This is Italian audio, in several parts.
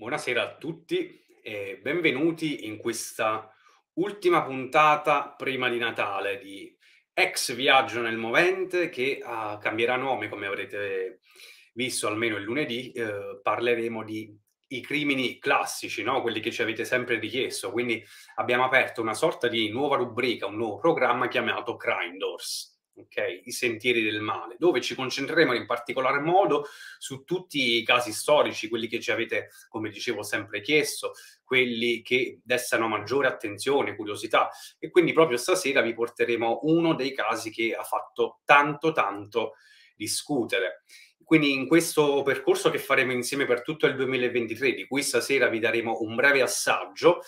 Buonasera a tutti e benvenuti in questa ultima puntata prima di Natale di Ex Viaggio nel Movente che uh, cambierà nome come avrete visto almeno il lunedì. Eh, parleremo di i crimini classici, no? quelli che ci avete sempre richiesto. Quindi abbiamo aperto una sorta di nuova rubrica, un nuovo programma chiamato Crime Doors okay? i sentieri del male, dove ci concentreremo in particolar modo su tutti i casi storici, quelli che ci avete, come dicevo, sempre chiesto, quelli che destano maggiore attenzione, curiosità. E quindi proprio stasera vi porteremo uno dei casi che ha fatto tanto, tanto discutere. Quindi in questo percorso che faremo insieme per tutto il 2023, di cui stasera vi daremo un breve assaggio,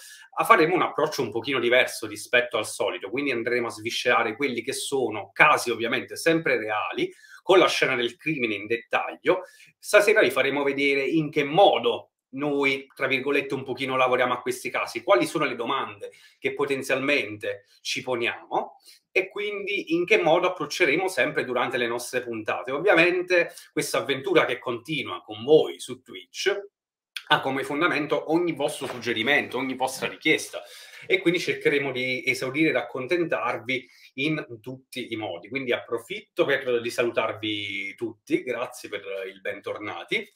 faremo un approccio un pochino diverso rispetto al solito, quindi andremo a sviscerare quelli che sono casi ovviamente sempre reali, con la scena del crimine in dettaglio. Stasera vi faremo vedere in che modo noi, tra virgolette, un pochino lavoriamo a questi casi, quali sono le domande che potenzialmente ci poniamo e quindi in che modo approcceremo sempre durante le nostre puntate. Ovviamente questa avventura che continua con voi su Twitch ha come fondamento ogni vostro suggerimento, ogni vostra richiesta e quindi cercheremo di esaudire ed accontentarvi in tutti i modi. Quindi approfitto per, di salutarvi tutti, grazie per il bentornati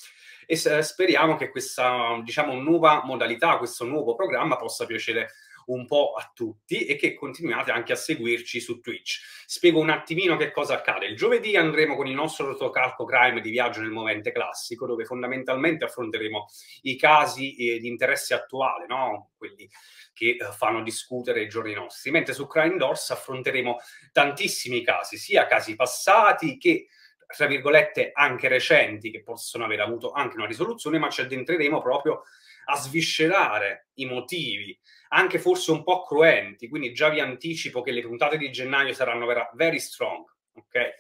e speriamo che questa diciamo, nuova modalità, questo nuovo programma possa piacere un po' a tutti e che continuate anche a seguirci su Twitch. Spiego un attimino che cosa accade. Il giovedì andremo con il nostro rotocalco crime di viaggio nel movente classico, dove fondamentalmente affronteremo i casi eh, di interesse attuale, no? quelli che eh, fanno discutere i giorni nostri, mentre su Crime Doors affronteremo tantissimi casi, sia casi passati che tra virgolette anche recenti che possono aver avuto anche una risoluzione, ma ci addentreremo proprio a sviscerare i motivi, anche forse un po' cruenti, quindi già vi anticipo che le puntate di gennaio saranno vera- very strong, ok?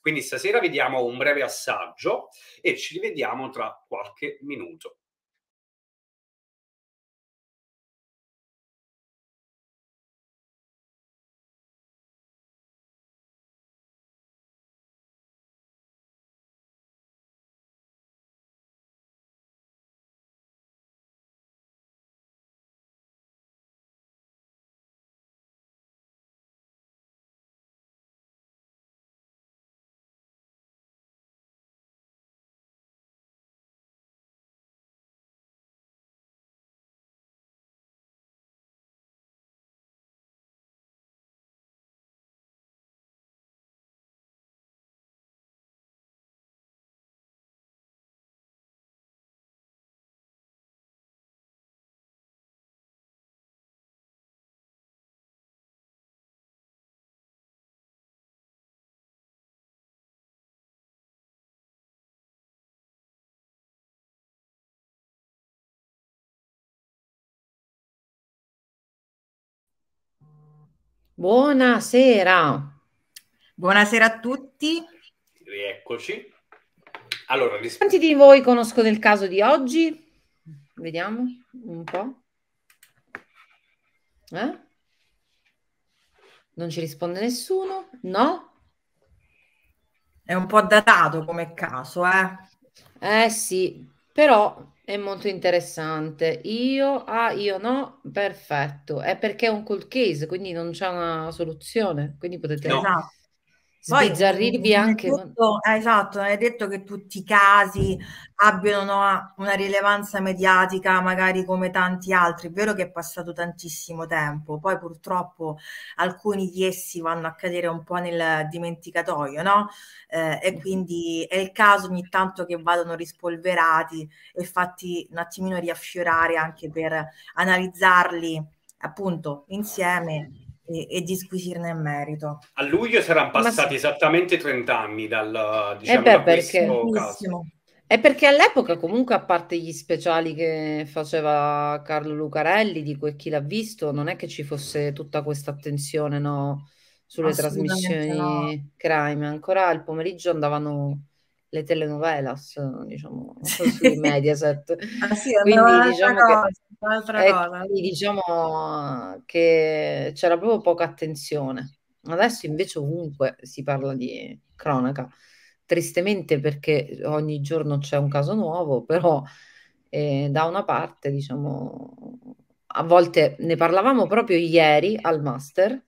Quindi stasera vediamo un breve assaggio e ci rivediamo tra qualche minuto. Buonasera. Buonasera a tutti. Rieccoci. Allora, risp- Quanti di voi conoscono il caso di oggi? Vediamo un po'. Eh? Non ci risponde nessuno? No? È un po' datato come caso, eh? Eh sì, però è molto interessante. Io, ah, io no, perfetto. È perché è un cold case, quindi non c'è una soluzione, quindi potete... No. Esatto. Poi sbizzarrirvi anche. Tutto, eh, esatto, non è detto che tutti i casi abbiano una, una, rilevanza mediatica, magari come tanti altri. È vero che è passato tantissimo tempo, poi purtroppo alcuni di essi vanno a cadere un po' nel dimenticatoio, no? Eh, e quindi è il caso ogni tanto che vadano rispolverati e fatti un attimino riaffiorare anche per analizzarli appunto insieme e, e discutirne in merito. A luglio saranno passati Ma... esattamente 30 anni dal diciamo, eh beh, perché... caso. È perché all'epoca, comunque, a parte gli speciali che faceva Carlo Lucarelli, di quel chi l'ha visto, non è che ci fosse tutta questa attenzione no, sulle trasmissioni no. crime. Ancora il pomeriggio andavano le telenovelas, diciamo, sui Mediaset. ah, sì, quindi, diciamo cosa, che, cosa. Eh, diciamo che c'era proprio poca attenzione. Adesso invece ovunque si parla di cronaca, tristemente perché ogni giorno c'è un caso nuovo, però eh, da una parte, diciamo, a volte ne parlavamo proprio ieri al master,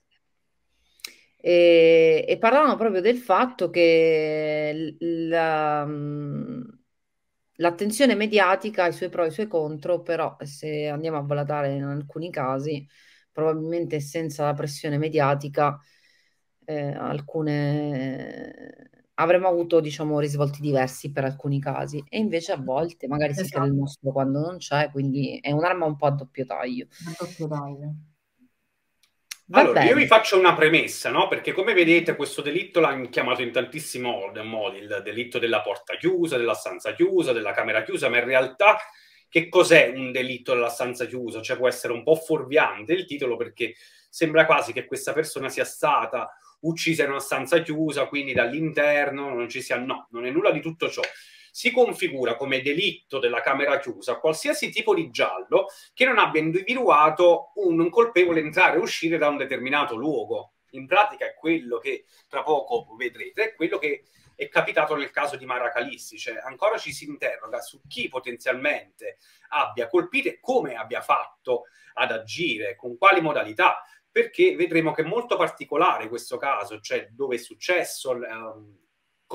e, e parlavano proprio del fatto che la, l'attenzione mediatica ha i suoi pro e i suoi contro, però se andiamo a valutare in alcuni casi, probabilmente senza la pressione mediatica, eh, alcune avremmo avuto diciamo risvolti diversi per alcuni casi e invece a volte magari esatto. si crea il mostro quando non c'è quindi è un'arma un po' a doppio taglio a doppio taglio allora, bene. io vi faccio una premessa, no? Perché come vedete questo delitto l'hanno chiamato in tantissimi modi, il delitto della porta chiusa, della stanza chiusa, della camera chiusa, ma in realtà che cos'è un delitto della stanza chiusa? Cioè può essere un po' fuorviante il titolo perché sembra quasi che questa persona sia stata uccisa in una stanza chiusa, quindi dall'interno non ci sia... No, non è nulla di tutto ciò si configura come delitto della Camera chiusa qualsiasi tipo di giallo che non abbia individuato un colpevole entrare e uscire da un determinato luogo. In pratica è quello che tra poco vedrete, è quello che è capitato nel caso di Maracalissi, cioè ancora ci si interroga su chi potenzialmente abbia colpito e come abbia fatto ad agire, con quali modalità, perché vedremo che è molto particolare questo caso, cioè dove è successo, ehm,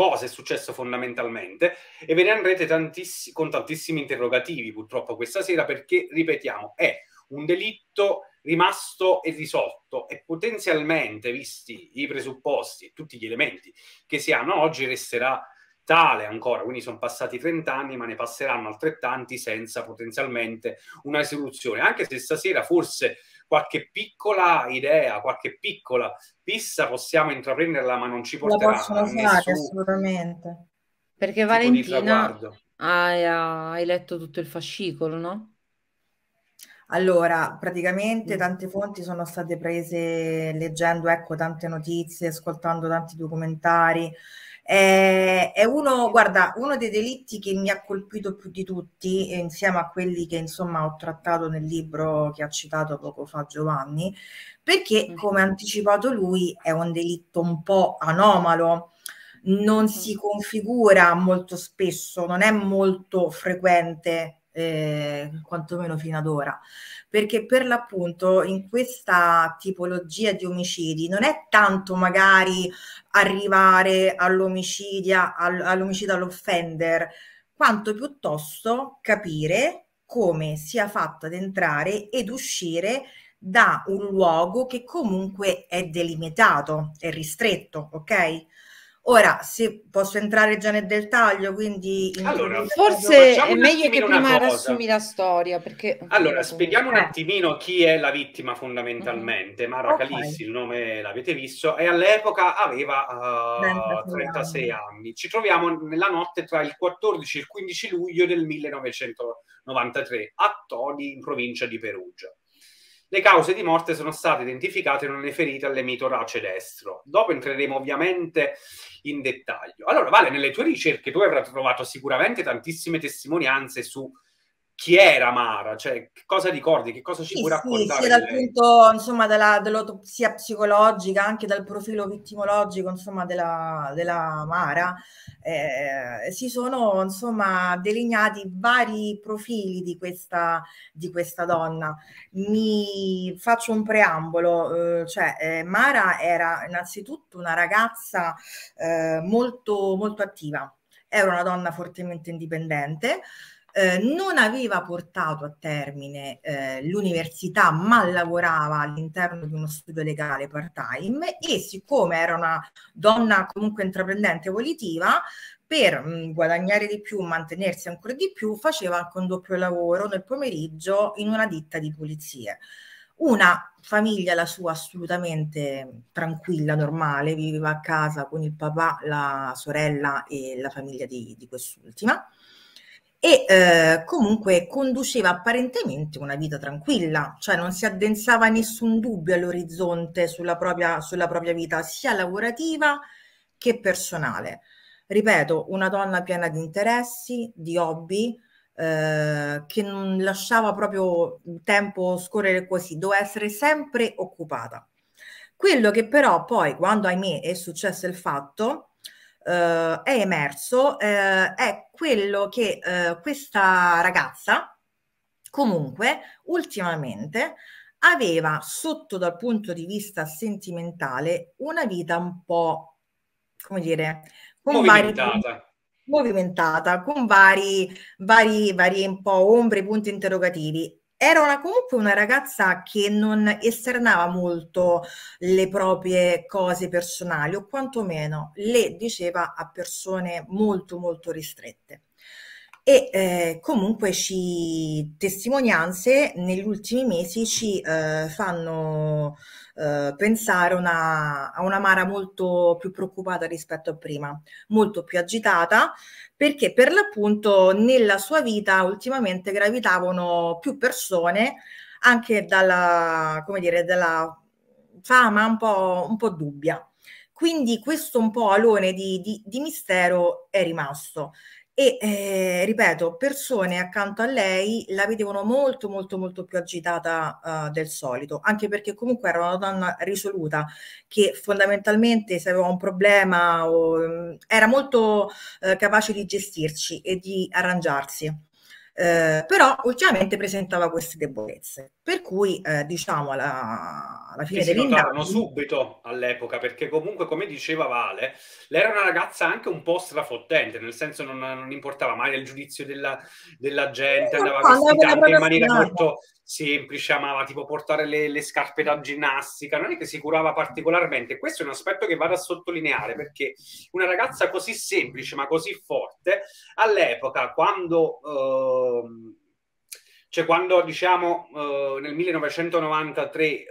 cosa è successo fondamentalmente e ve ne andrete tantissi, con tantissimi interrogativi purtroppo questa sera perché, ripetiamo, è un delitto rimasto e risolto e potenzialmente, visti i presupposti e tutti gli elementi che si hanno oggi, resterà tale ancora, quindi sono passati 30 anni, ma ne passeranno altrettanti senza potenzialmente una risoluzione, anche se stasera forse qualche piccola idea, qualche piccola pista possiamo intraprenderla, ma non ci porterà a usare, assolutamente. Perché Valentina hai, hai letto tutto il fascicolo, no? Allora, praticamente mm. tante fonti sono state prese leggendo ecco, tante notizie, ascoltando tanti documentari eh, è uno, guarda, uno dei delitti che mi ha colpito più di tutti, insieme a quelli che insomma ho trattato nel libro che ha citato poco fa Giovanni, perché mm. come ha anticipato lui è un delitto un po' anomalo non mm. si configura molto spesso, non è molto frequente eh, quantomeno fino ad ora, perché per l'appunto in questa tipologia di omicidi non è tanto magari arrivare all'omicidio, all'omicidio all'offender, quanto piuttosto capire come sia fatto ad entrare ed uscire da un luogo che comunque è delimitato, è ristretto, ok? Ora, se posso entrare già nel dettaglio, quindi... Allora, forse è meglio che prima rassumi la storia, perché... Allora, spieghiamo eh. un attimino chi è la vittima fondamentalmente. Mm-hmm. Mara okay. Calissi, il nome l'avete visto, e all'epoca aveva uh, eh, 36 anni. Ci troviamo nella notte tra il 14 e il 15 luglio del 1993 a Todi, in provincia di Perugia. Le cause di morte sono state identificate non le ferite all'emitorace destro. Dopo entreremo ovviamente in dettaglio. Allora, Vale, nelle tue ricerche tu avrai trovato sicuramente tantissime testimonianze su chi era Mara, cioè cosa ricordi, che cosa ci sì, puoi raccontare? Sì, sia dal punto insomma, della, dell'autopsia psicologica, anche dal profilo vittimologico insomma, della, della Mara, eh, si sono insomma, delineati vari profili di questa, di questa donna. Mi faccio un preambolo, eh, cioè eh, Mara era innanzitutto una ragazza eh, molto, molto attiva, era una donna fortemente indipendente. Eh, non aveva portato a termine eh, l'università ma lavorava all'interno di uno studio legale part time e siccome era una donna comunque intraprendente e volitiva per mh, mm, guadagnare di più, mantenersi ancora di più, faceva anche un doppio lavoro nel pomeriggio in una ditta di pulizie una famiglia, la sua assolutamente tranquilla, normale, viveva a casa con il papà, la sorella e la famiglia di, di quest'ultima e eh, comunque conduceva apparentemente una vita tranquilla, cioè non si addensava nessun dubbio all'orizzonte sulla propria, sulla propria vita, sia lavorativa che personale. Ripeto, una donna piena di interessi, di hobby, eh, che non lasciava proprio il tempo scorrere così, doveva essere sempre occupata. Quello che però poi, quando ahimè è successo il fatto, eh, è emerso eh, è quello che eh, questa ragazza comunque ultimamente aveva sotto dal punto di vista sentimentale una vita un po' come dire con vari movimentata con vari, vari, vari un po' ombre, punti interrogativi era una, comunque una ragazza che non esternava molto le proprie cose personali o quantomeno le diceva a persone molto molto ristrette. E eh, comunque ci testimonianze negli ultimi mesi ci eh, fanno eh, pensare una, a una Mara molto più preoccupata rispetto a prima, molto più agitata, perché per l'appunto nella sua vita ultimamente gravitavano più persone anche dalla, come dire, dalla fama un po', un po dubbia. Quindi questo un po' alone di, di, di mistero è rimasto e eh, ripeto, persone accanto a lei la vedevano molto molto molto più agitata uh, del solito, anche perché comunque era una donna risoluta che fondamentalmente se aveva un problema o, um, era molto uh, capace di gestirci e di arrangiarsi. Eh, però ultimamente presentava queste debolezze, per cui eh, diciamo alla, alla fine dell'indagine... subito all'epoca, perché comunque come diceva Vale, lei era una ragazza anche un po' strafottente, nel senso non, non importava mai il giudizio della, della gente, andava no, vestita in maniera molto semplice, amava tipo portare le, le, scarpe da ginnastica, non è che si curava particolarmente. Questo è un aspetto che vado a sottolineare perché una ragazza così semplice ma così forte all'epoca, quando, ehm, cioè quando diciamo eh, nel 1993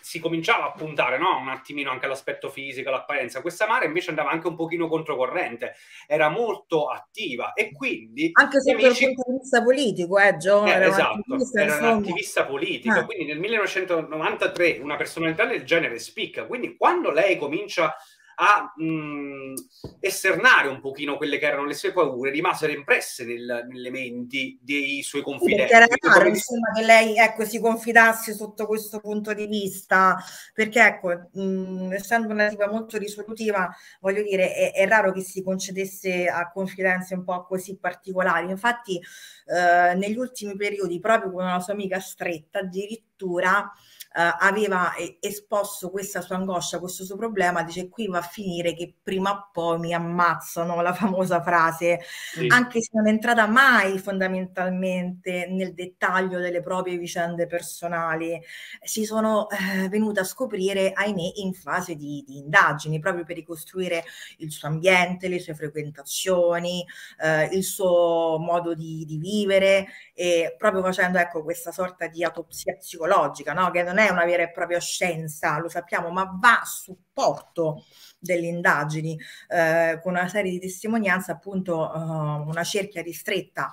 si cominciava a puntare no? un attimino anche all'aspetto fisico, all'apparenza. Questa Mara invece andava anche un pochino controcorrente, era molto attiva e quindi... Anche se amici... dal punto di vista politico, eh, Gio? Eh, era esatto, un attivista, era insomma. un attivista politico, ah. quindi nel 1993 una personalità del genere spicca, quindi quando lei comincia a a mh, esternare un pochino quelle che erano le sue paure, rimasero impresse nel, nelle menti dei suoi confidenti. Era raro, come... insomma, che lei ecco, si confidasse sotto questo punto di vista, perché ecco, mh, essendo una tipa molto risolutiva, voglio dire, è, è, raro che si concedesse a confidenze un po' così particolari. Infatti, eh, negli ultimi periodi, proprio con una sua amica stretta, addirittura eh, aveva eh, esposto questa sua angoscia, questo suo problema, dice qui va a finire che prima o poi mi ammazzano, la famosa frase, sì. anche se non è entrata mai fondamentalmente nel dettaglio delle proprie vicende personali, si sono eh, venuta a scoprire, ahimè, in fase di, di, indagini, proprio per ricostruire il suo ambiente, le sue frequentazioni, eh, il suo modo di, di, vivere e proprio facendo ecco, questa sorta di autopsia psicologica, no? che non non è una vera e propria scienza, lo sappiamo, ma va a supporto delle indagini eh, con una serie di testimonianze, appunto eh, una cerchia ristretta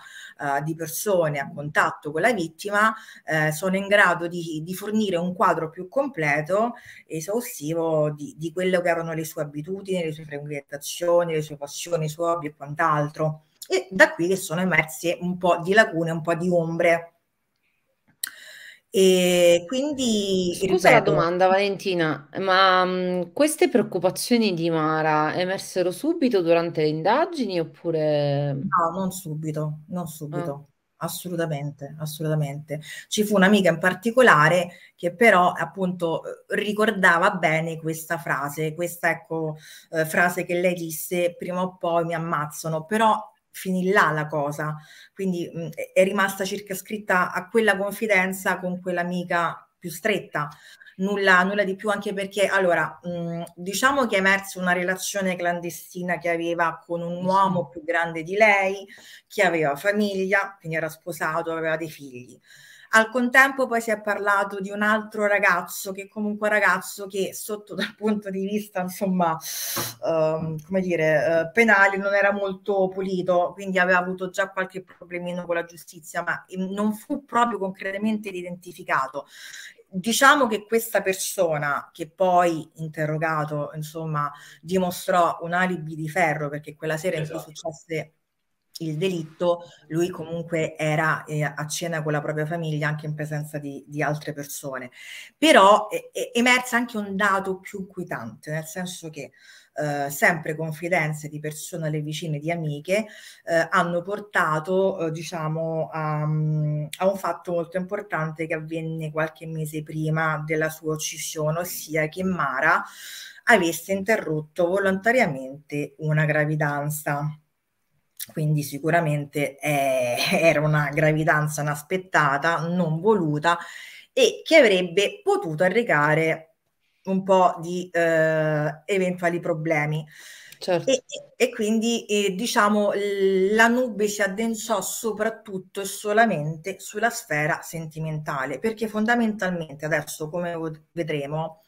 eh, di persone a contatto con la vittima eh, sono in grado di, di, fornire un quadro più completo, esaustivo di, di quello che erano le sue abitudini, le sue frequentazioni, le sue passioni, i suoi hobby e quant'altro. E da qui che sono emerse un po' di lacune, un po' di ombre e quindi Scusa la ripeto, domanda, Valentina, ma mh, mhmm, queste preoccupazioni di Mara emersero subito durante le indagini oppure... no, non subito, non Ah, subito, assolutamente, assolutamente. Ci fu un'amica in particolare che però appunto ricordava bene questa frase, questa ecco eh, frase che lei disse prima o poi mi ammazzano, però finì là la cosa, quindi mh, è rimasta circoscritta a quella confidenza con quell'amica più stretta. Nulla, nulla di più anche perché allora mh, diciamo che è emersa una relazione clandestina che aveva con un uomo più grande di lei che aveva famiglia quindi era sposato aveva dei figli al contempo poi si è parlato di un altro ragazzo che comunque un ragazzo che sotto dal punto di vista insomma ehm, come dire eh, penale non era molto pulito quindi aveva avuto già qualche problemino con la giustizia ma ehm, non fu proprio concretamente identificato diciamo che questa persona che poi interrogato insomma dimostrò un alibi di ferro perché quella sera esatto. in cui esatto. successe il delitto, lui comunque era eh, a cena con la propria famiglia anche in presenza di, di altre persone. Però è, è emersa anche un dato più inquietante, nel senso che eh, sempre confidenze di persone alle vicine di amiche eh, hanno portato eh, diciamo a, mm, a, un fatto molto importante che avvenne qualche mese prima della sua uccisione, ossia che Mara avesse interrotto volontariamente una gravidanza quindi sicuramente eh, era una gravidanza inaspettata, non voluta e che avrebbe potuto arrecare un po' di eh, eventuali problemi. Certo. E, e, quindi eh, diciamo la nube si addensò soprattutto e solamente sulla sfera sentimentale, perché fondamentalmente adesso come vedremo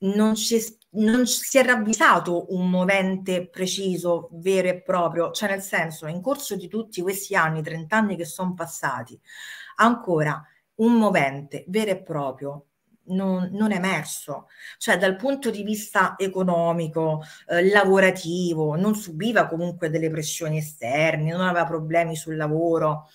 non ci, non si è ravvisato un movente preciso, vero e proprio, cioè nel senso, in corso di tutti questi anni, 30 anni che sono passati, ancora un movente vero e proprio non, non, è emerso, cioè dal punto di vista economico, eh, lavorativo, non subiva comunque delle pressioni esterne, non aveva problemi sul lavoro,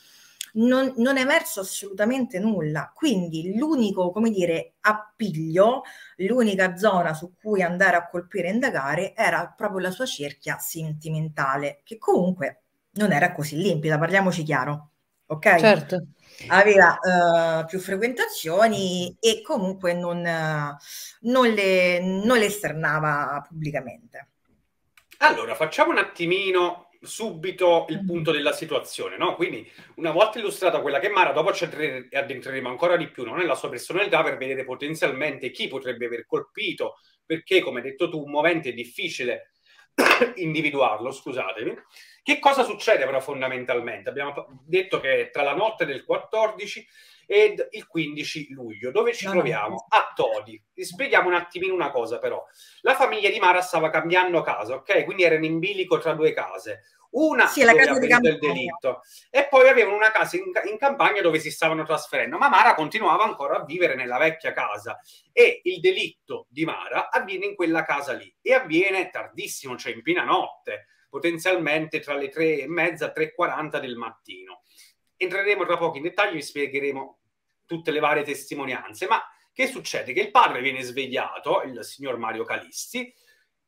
non, non è emerso assolutamente nulla. Quindi l'unico, come dire, appiglio, l'unica zona su cui andare a colpire e indagare era proprio la sua cerchia sentimentale, che comunque non era così limpida, parliamoci chiaro. Ok? Certo. Aveva uh, più frequentazioni e comunque non, uh, non, le, non le esternava pubblicamente. Allora, facciamo un attimino subito il mm-hmm. punto della situazione, no? Quindi una volta illustrata quella che è Mara, dopo ci addentreremo ancora di più no? nella sua personalità per vedere potenzialmente chi potrebbe aver colpito, perché come hai detto tu, un movente è difficile individuarlo, scusatemi. Che cosa succede però fondamentalmente? Abbiamo detto che tra la notte del 14 ed il 15 luglio, dove ci no, ah, troviamo? No. A Todi. Spieghiamo un attimino una cosa però. La famiglia di Mara stava cambiando casa, ok? Quindi erano in bilico tra due case. Una sì, la casa del delitto e poi avevano una casa in, in, campagna dove si stavano trasferendo, ma Mara continuava ancora a vivere nella vecchia casa e il delitto di Mara avviene in quella casa lì e avviene tardissimo, cioè in piena notte, potenzialmente tra le tre e mezza e 3.40 del mattino entreremo tra poco in dettaglio e vi spiegheremo tutte le varie testimonianze. Ma che succede? Che il padre viene svegliato, il signor Mario Calisti,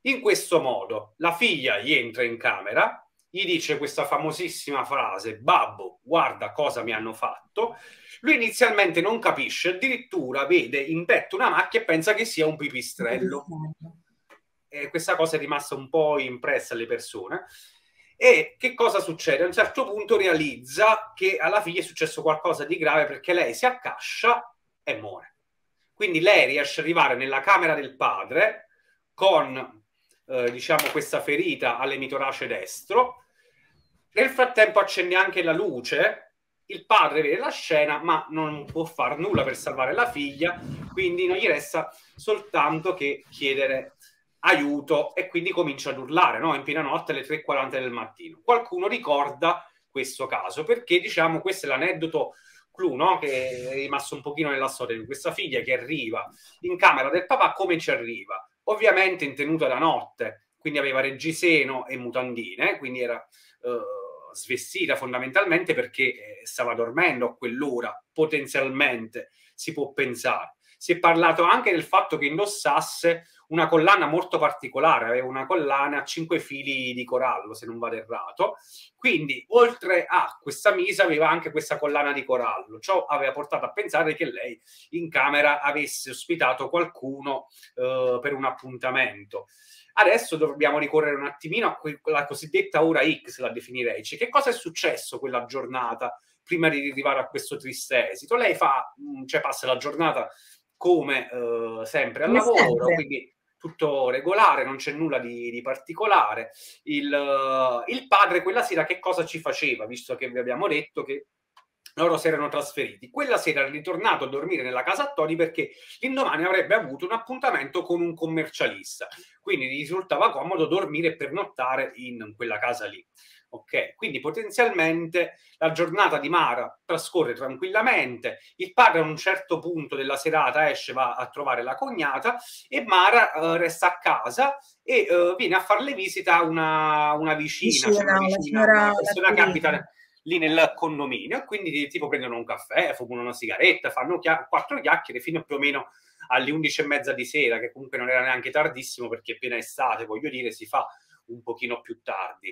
in questo modo la figlia gli entra in camera, gli dice questa famosissima frase, babbo, guarda cosa mi hanno fatto. Lui inizialmente non capisce, addirittura vede in petto una macchia e pensa che sia un pipistrello. E questa cosa è rimasta un po' impressa alle persone. E che cosa succede? A un certo punto realizza che alla figlia è successo qualcosa di grave perché lei si accascia e muore. Quindi lei riesce ad arrivare nella camera del padre con, eh, diciamo, questa ferita all'emitorace destro. Nel frattempo accende anche la luce, il padre vede la scena ma non può fare nulla per salvare la figlia, quindi non gli resta soltanto che chiedere aiuto e quindi comincia ad urlare no? in piena notte alle 3.40 del mattino. Qualcuno ricorda questo caso perché diciamo questo è l'aneddoto clou no? che è rimasto un pochino nella storia di questa figlia che arriva in camera del papà come ci arriva? Ovviamente in tenuta da notte, quindi aveva reggiseno e mutandine, quindi era... Eh, svestita fondamentalmente perché eh, stava dormendo a quell'ora, potenzialmente si può pensare. Si è parlato anche del fatto che indossasse una collana molto particolare, aveva una collana a cinque fili di corallo, se non vado errato. Quindi, oltre a questa Misa, aveva anche questa collana di corallo. Ciò aveva portato a pensare che lei in camera avesse ospitato qualcuno eh, per un appuntamento. Adesso dobbiamo ricorrere un attimino a quella cosiddetta ora X, la definirei. Cioè, che cosa è successo quella giornata prima di arrivare a questo triste esito? Lei fa, mm, cioè passa la giornata come eh, sempre al come lavoro, sempre. quindi tutto regolare, non c'è nulla di, di particolare. Il, uh, il, padre quella sera che cosa ci faceva, visto che vi abbiamo detto che loro si erano trasferiti? Quella sera era ritornato a dormire nella casa a Tori perché l'indomani avrebbe avuto un appuntamento con un commercialista, quindi risultava comodo dormire e pernottare in quella casa lì. Ok, quindi potenzialmente la giornata di Mara trascorre tranquillamente, il padre a un certo punto della serata esce, va a trovare la cognata e Mara eh, resta a casa e eh, viene a farle visita una, una vicina, vicina, cioè una, vicina signora, una persona che abita lì nel condominio e quindi tipo prendono un caffè, fumano una sigaretta, fanno chia- quattro chiacchiere fino più o meno alle 11 e mezza di sera, che comunque non era neanche tardissimo perché appena estate, voglio dire, si fa un pochino più tardi.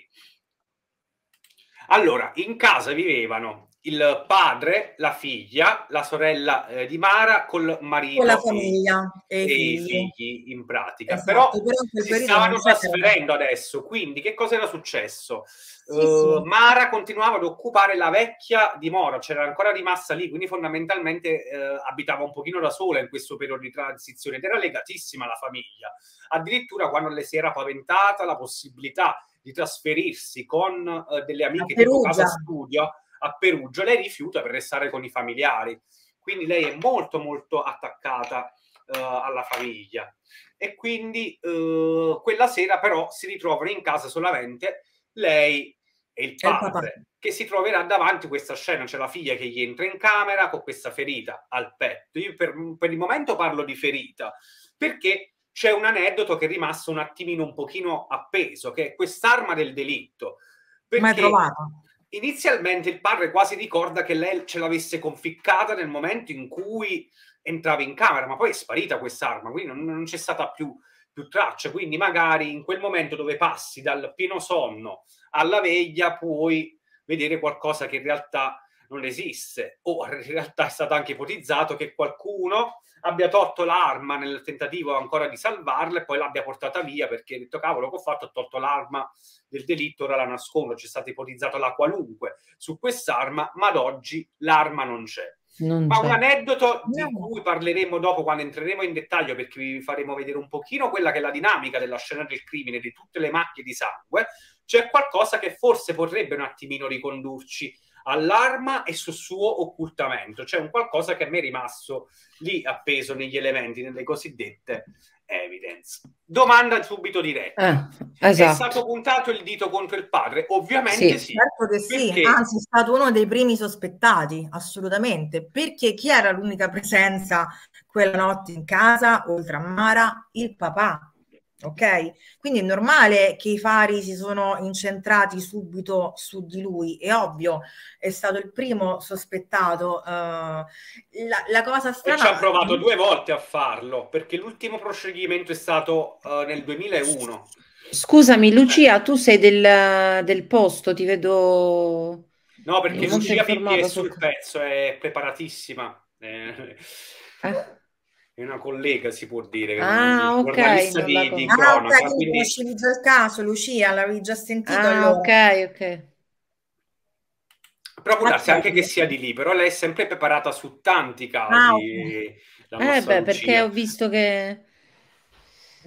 Allora, in casa vivevano il padre, la figlia, la sorella eh, di Mara col marito. Con la famiglia e, i figli. figli in pratica. Esatto, però, però si stavano trasferendo adesso, quindi che cosa era successo? Sì, uh, sì. Eh, Mara continuava ad occupare la vecchia dimora, c'era ancora rimasta lì, quindi fondamentalmente eh, abitava un pochino da sola in questo periodo di transizione ed era legatissima alla famiglia. Addirittura quando le si era paventata la possibilità di trasferirsi con eh, delle amiche di casa studio a Perugia, lei rifiuta per restare con i familiari. Quindi lei è molto molto attaccata eh, alla famiglia. E quindi eh, quella sera però si ritrovano in casa solamente lei e il padre, che si troverà davanti a questa scena. C'è la figlia che gli entra in camera con questa ferita al petto. Io per, per il momento parlo di ferita, perché c'è un aneddoto che è rimasto un attimino un pochino appeso, che è quest'arma del delitto. Perché inizialmente il padre quasi ricorda che lei ce l'avesse conficcata nel momento in cui entrava in camera, ma poi è sparita quest'arma, quindi non, non c'è stata più, più traccia. Quindi magari in quel momento dove passi dal pieno sonno alla veglia puoi vedere qualcosa che in realtà non esiste, o in realtà è stato anche ipotizzato che qualcuno abbia tolto l'arma nel tentativo ancora di salvarla e poi l'abbia portata via perché ha detto cavolo che ho fatto, ho tolto l'arma del delitto, ora la nascondo, c'è stata ipotizzata la qualunque su quest'arma, ma ad oggi l'arma non c'è. Non ma c'è. un aneddoto no. di cui parleremo dopo quando entreremo in dettaglio perché vi faremo vedere un pochino quella che è la dinamica della scena del crimine, di tutte le macchie di sangue, c'è qualcosa che forse potrebbe un attimino ricondurci all'arma e sul suo occultamento, cioè un qualcosa che mi è rimasto lì appeso negli elementi, nelle cosiddette evidence. Domanda subito diretta. Eh, esatto. È stato puntato il dito contro il padre? Ovviamente sì. sì certo sì. anzi è stato uno dei primi sospettati, assolutamente, perché chi era l'unica presenza quella notte in casa, oltre a Mara? Il papà ok? Quindi è normale che i fari si sono incentrati subito su di lui, è ovvio, è stato il primo sospettato. Uh, la, la, cosa strana... E ci ha provato due volte a farlo, perché l'ultimo procedimento è stato uh, nel 2001. Scusami eh. Lucia, tu sei del, del posto, ti vedo... No, perché Lucia è sul pezzo, è preparatissima. Eh. Eh è una collega si può dire ah, ok. giornalista ah, di, con... già il caso Lucia l'avevi già sentito ah, allora. ok ok però può darsi anche che sia di lì però lei è sempre preparata su tanti ah, casi ah, okay. eh beh Lucia. perché ho visto che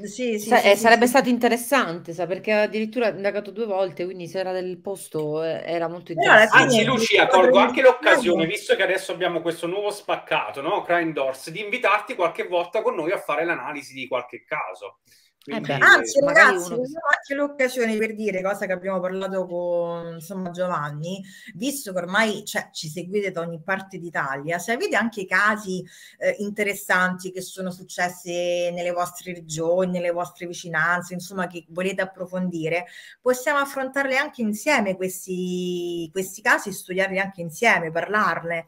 sì, sì, sì, eh, sì, sarebbe sì. stato interessante, sa, perché addirittura ha indagato due volte, quindi se era del posto eh, era molto interessante. Anzi, Lucia, colgo anche l'occasione, visto che adesso abbiamo questo nuovo spaccato, no? Crime Doors, di invitarti qualche volta con noi a fare l'analisi di qualche caso. Eh Quindi, Anzi, ragazzi, uno... anche l'occasione per dire cosa che abbiamo parlato con insomma, Giovanni, visto che ormai cioè, ci seguite da ogni parte d'Italia, se avete anche casi eh, interessanti che sono successi nelle vostre regioni, nelle vostre vicinanze, insomma, che volete approfondire, possiamo affrontarle anche insieme questi, questi casi, studiarli anche insieme, parlarne.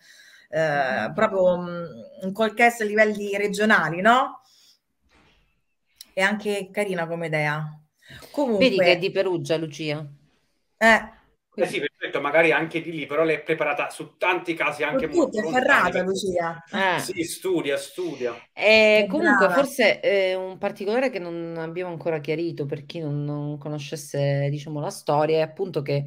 Eh, mm-hmm. proprio mm, in qualche a livelli regionali, no? è anche carina come idea. Comunque, Vedi che è di Perugia, Lucia. Eh, eh sì, perfetto, magari anche di lì, però l'è preparata su tanti casi anche molto tutto, ferrata Lucia. Eh. Sì, studia, studia. Eh, comunque, Brava. forse eh, un particolare che non abbiamo ancora chiarito per chi non, non conoscesse, diciamo, la storia, è appunto che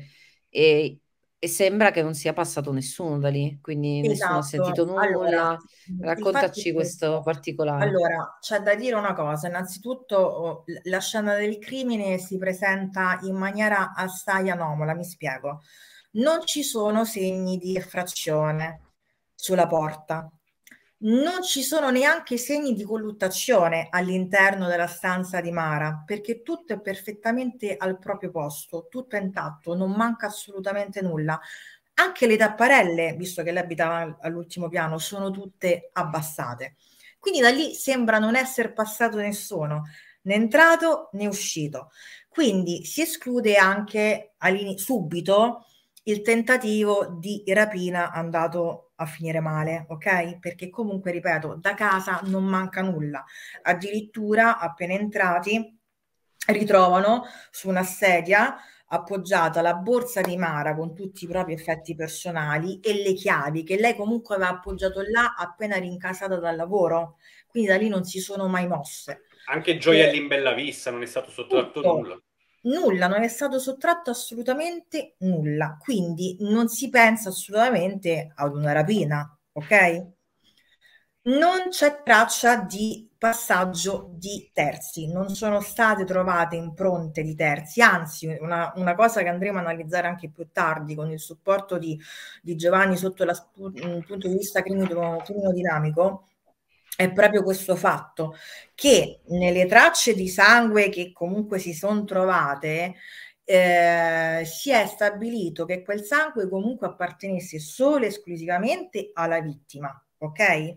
eh, e sembra che non sia passato nessuno da lì, quindi esatto. nessuno ha esatto. sentito nulla. Allora, Raccontaci questo particolare. Allora, c'è da dire una cosa. Innanzitutto, oh, la scena del crimine si presenta in maniera assai anomala, mi spiego. Non ci sono segni di effrazione sulla porta, non ci sono neanche segni di colluttazione all'interno della stanza di Mara, perché tutto è perfettamente al proprio posto, tutto è intatto, non manca assolutamente nulla. Anche le tapparelle, visto che lei abitava all'ultimo piano, sono tutte abbassate. Quindi da lì sembra non essere passato nessuno, né entrato né uscito. Quindi si esclude anche subito il tentativo di rapina andato a finire male, ok? Perché comunque, ripeto, da casa non manca nulla. Addirittura, appena entrati, ritrovano su una sedia appoggiata la borsa di Mara con tutti i propri effetti personali e le chiavi che lei comunque aveva appoggiato là appena rincasata dal lavoro. Quindi da lì non si sono mai mosse. Anche Gioia eh, e... vista, non è stato sottratto nulla nulla, non è stato sottratto assolutamente nulla, quindi non si pensa assolutamente ad una rapina, ok? Non c'è traccia di passaggio di terzi, non sono state trovate impronte di terzi, anzi una, una cosa che andremo a analizzare anche più tardi con il supporto di, di Giovanni sotto il punto di vista criminodinamico, è proprio questo fatto che nelle tracce di sangue che comunque si sono trovate eh, si è stabilito che quel sangue comunque appartenesse solo e esclusivamente alla vittima ok?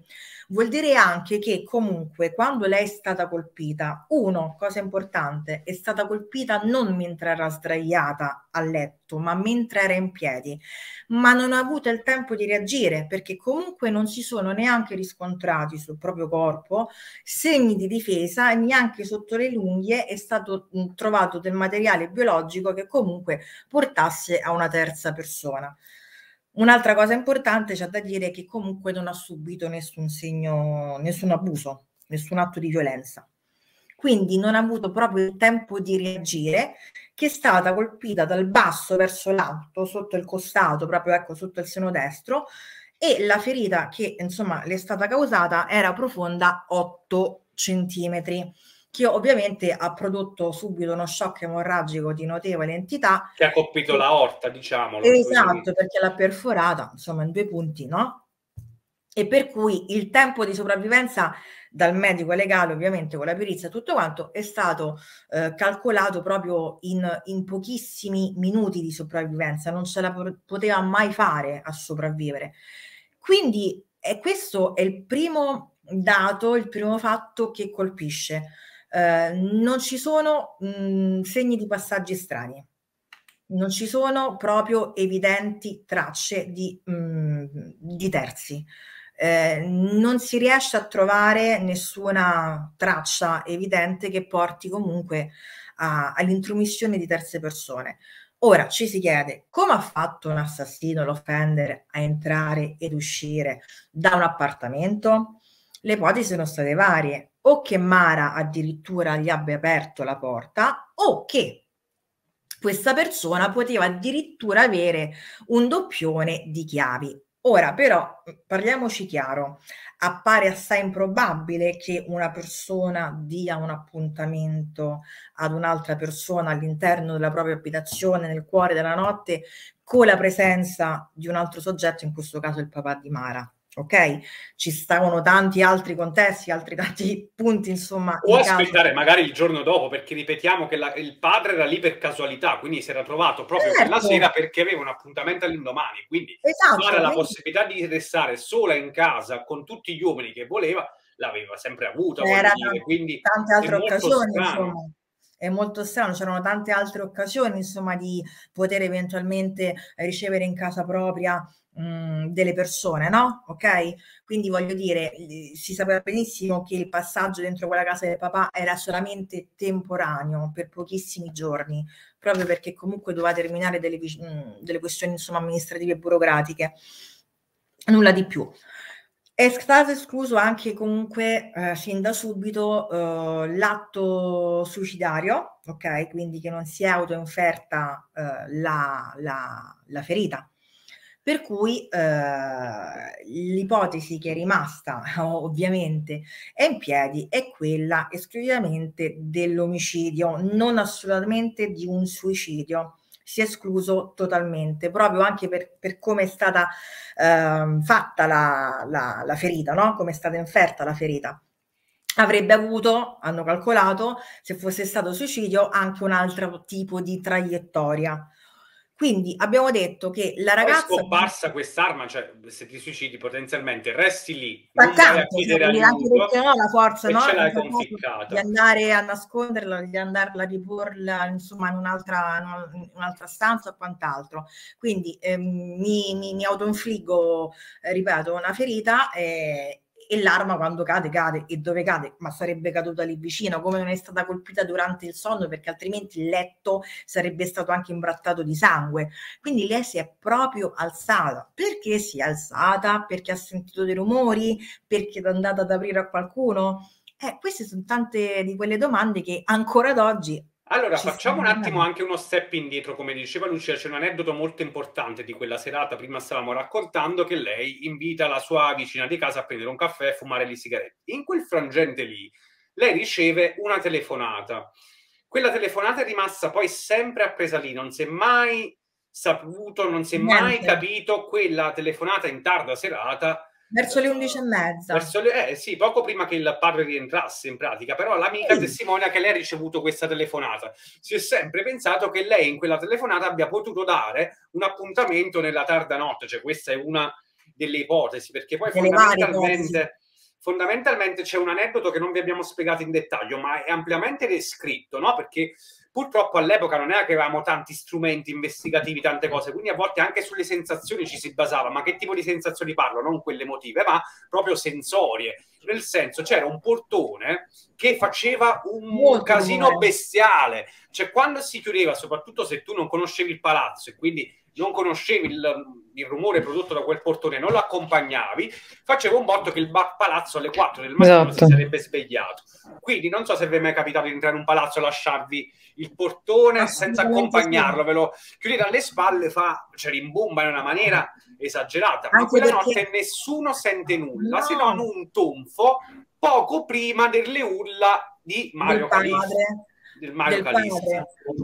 Vuol dire anche che comunque quando lei è stata colpita, uno, cosa importante, è stata colpita non mentre era sdraiata a letto, ma mentre era in piedi, ma non ha avuto il tempo di reagire perché comunque non si sono neanche riscontrati sul proprio corpo segni di difesa e neanche sotto le unghie è stato mm, trovato del materiale biologico che comunque portasse a una terza persona. Un'altra cosa importante c'è da dire è che comunque non ha subito nessun segno, nessun abuso, nessun atto di violenza. Quindi non ha avuto proprio il tempo di reagire, che è stata colpita dal basso verso l'alto, sotto il costato, proprio ecco, sotto il seno destro, e la ferita che insomma le è stata causata era profonda 8 centimetri che ovviamente ha prodotto subito uno shock emorragico di notevole entità. Che ha colpito la orta, diciamolo. Esatto, perché l'ha perforata, insomma, in due punti, no? E per cui il tempo di sopravvivenza dal medico legale, ovviamente con la perizia e tutto quanto, è stato eh, calcolato proprio in, in, pochissimi minuti di sopravvivenza, non ce la poteva mai fare a sopravvivere. Quindi eh, questo è il primo dato, il primo fatto che colpisce Ehm, non ci sono mh, mhmm, segni di passaggi strani, non ci sono proprio evidenti tracce di, mh, mhmm, di terzi. Eh, non si riesce a trovare nessuna traccia evidente che porti comunque a, all'intromissione di terze persone. Ora ci si chiede come ha fatto un assassino, l'offender, a entrare ed uscire da un appartamento? Le ipotesi sono state varie o che Mara addirittura gli abbia aperto la porta o che questa persona poteva addirittura avere un doppione di chiavi. Ora però mm, parliamoci chiaro, appare assai improbabile che una persona dia un appuntamento ad un'altra persona all'interno della propria abitazione nel cuore della notte con la presenza di un altro soggetto, in questo caso il papà di Mara ok? Ci stavano tanti altri contesti, altri tanti punti, insomma. O in aspettare caso. magari il giorno dopo, perché ripetiamo che la, il padre era lì per casualità, quindi si era trovato proprio certo. quella sera perché aveva un appuntamento all'indomani, quindi esatto, avere la possibilità di restare sola in casa con tutti gli uomini che voleva, l'aveva sempre avuta, era dire, quindi tante altre occasioni, strano. insomma è molto strano, c'erano tante altre occasioni, insomma, di poter eventualmente ricevere in casa propria delle persone, no? Ok? Quindi voglio dire, si sapeva benissimo che il passaggio dentro quella casa del papà era solamente temporaneo, per pochissimi giorni, proprio perché comunque doveva terminare delle, delle questioni insomma, amministrative e burocratiche. Nulla di più. È stato escluso anche comunque eh, sin da subito eh, l'atto suicidario, ok? Quindi che non si è autoinferta eh, la, la, la ferita, per cui eh, l'ipotesi che è rimasta ovviamente è in piedi è quella esclusivamente dell'omicidio, non assolutamente di un suicidio si è escluso totalmente, proprio anche per, per come è stata eh, fatta la, la, la ferita, no? come è stata inferta la ferita. Avrebbe avuto, hanno calcolato, se fosse stato suicidio, anche un altro tipo di traiettoria. Quindi abbiamo detto che la ragazza... Poi scomparsa quest'arma, cioè se ti suicidi potenzialmente, resti lì, Ma tanto, vai a perché, cioè, no, la forza no, di andare a nasconderla, di andarla a riporla insomma in un'altra, in un'altra stanza o quant'altro. Quindi eh, mi, mi, mi autoinfliggo, eh, ripeto, una ferita eh, e l'arma quando cade cade e dove cade, ma sarebbe caduta lì vicino, come non è stata colpita durante il sonno perché altrimenti il letto sarebbe stato anche imbrattato di sangue. Quindi lei si è proprio alzata. Perché si è alzata? Perché ha sentito dei rumori? Perché è andata ad aprire a qualcuno? Eh, queste sono tante di quelle domande che ancora ad oggi allora, Ci facciamo un attimo bene. anche uno step indietro, come diceva Lucia, c'è un aneddoto molto importante di quella serata, prima stavamo raccontando che lei invita la sua vicina di casa a prendere un caffè e fumare le sigarette. In quel frangente lì, lei riceve una telefonata. Quella telefonata è rimasta poi sempre appesa lì, non si è mai saputo, non si è Niente. mai capito quella telefonata in tarda serata Verso le 11 e mezza. Le, eh, sì, poco prima che il padre rientrasse in pratica, però l'amica sì. testimonia che lei ha ricevuto questa telefonata. Si è sempre pensato che lei in quella telefonata abbia potuto dare un appuntamento nella tarda notte, cioè questa è una delle ipotesi, perché poi fondamentalmente fondamentalmente c'è un aneddoto che non vi abbiamo spiegato in dettaglio, ma è ampiamente descritto, no? Perché Purtroppo all'epoca non era che avevamo tanti strumenti investigativi, tante cose, quindi a volte anche sulle sensazioni ci si basava, ma che tipo di sensazioni parlo? Non quelle emotive, ma proprio sensorie. Nel senso, c'era un portone che faceva un Molto casino bello. bestiale, cioè quando si chiudeva, soprattutto se tu non conoscevi il palazzo e quindi non conoscevi il, il rumore prodotto da quel portone non lo accompagnavi, faceva un botto che il palazzo alle 4 del mattino esatto. si sarebbe svegliato. Quindi non so se vi è mai capitato di entrare in un palazzo e lasciarvi il portone ah, senza accompagnarlo, ve lo chiudete alle spalle, fa, cioè rimbomba in una maniera esagerata. Ma quella perché... notte nessuno sente nulla, no. se non un tonfo poco prima delle urla di Mario Califo del Mario del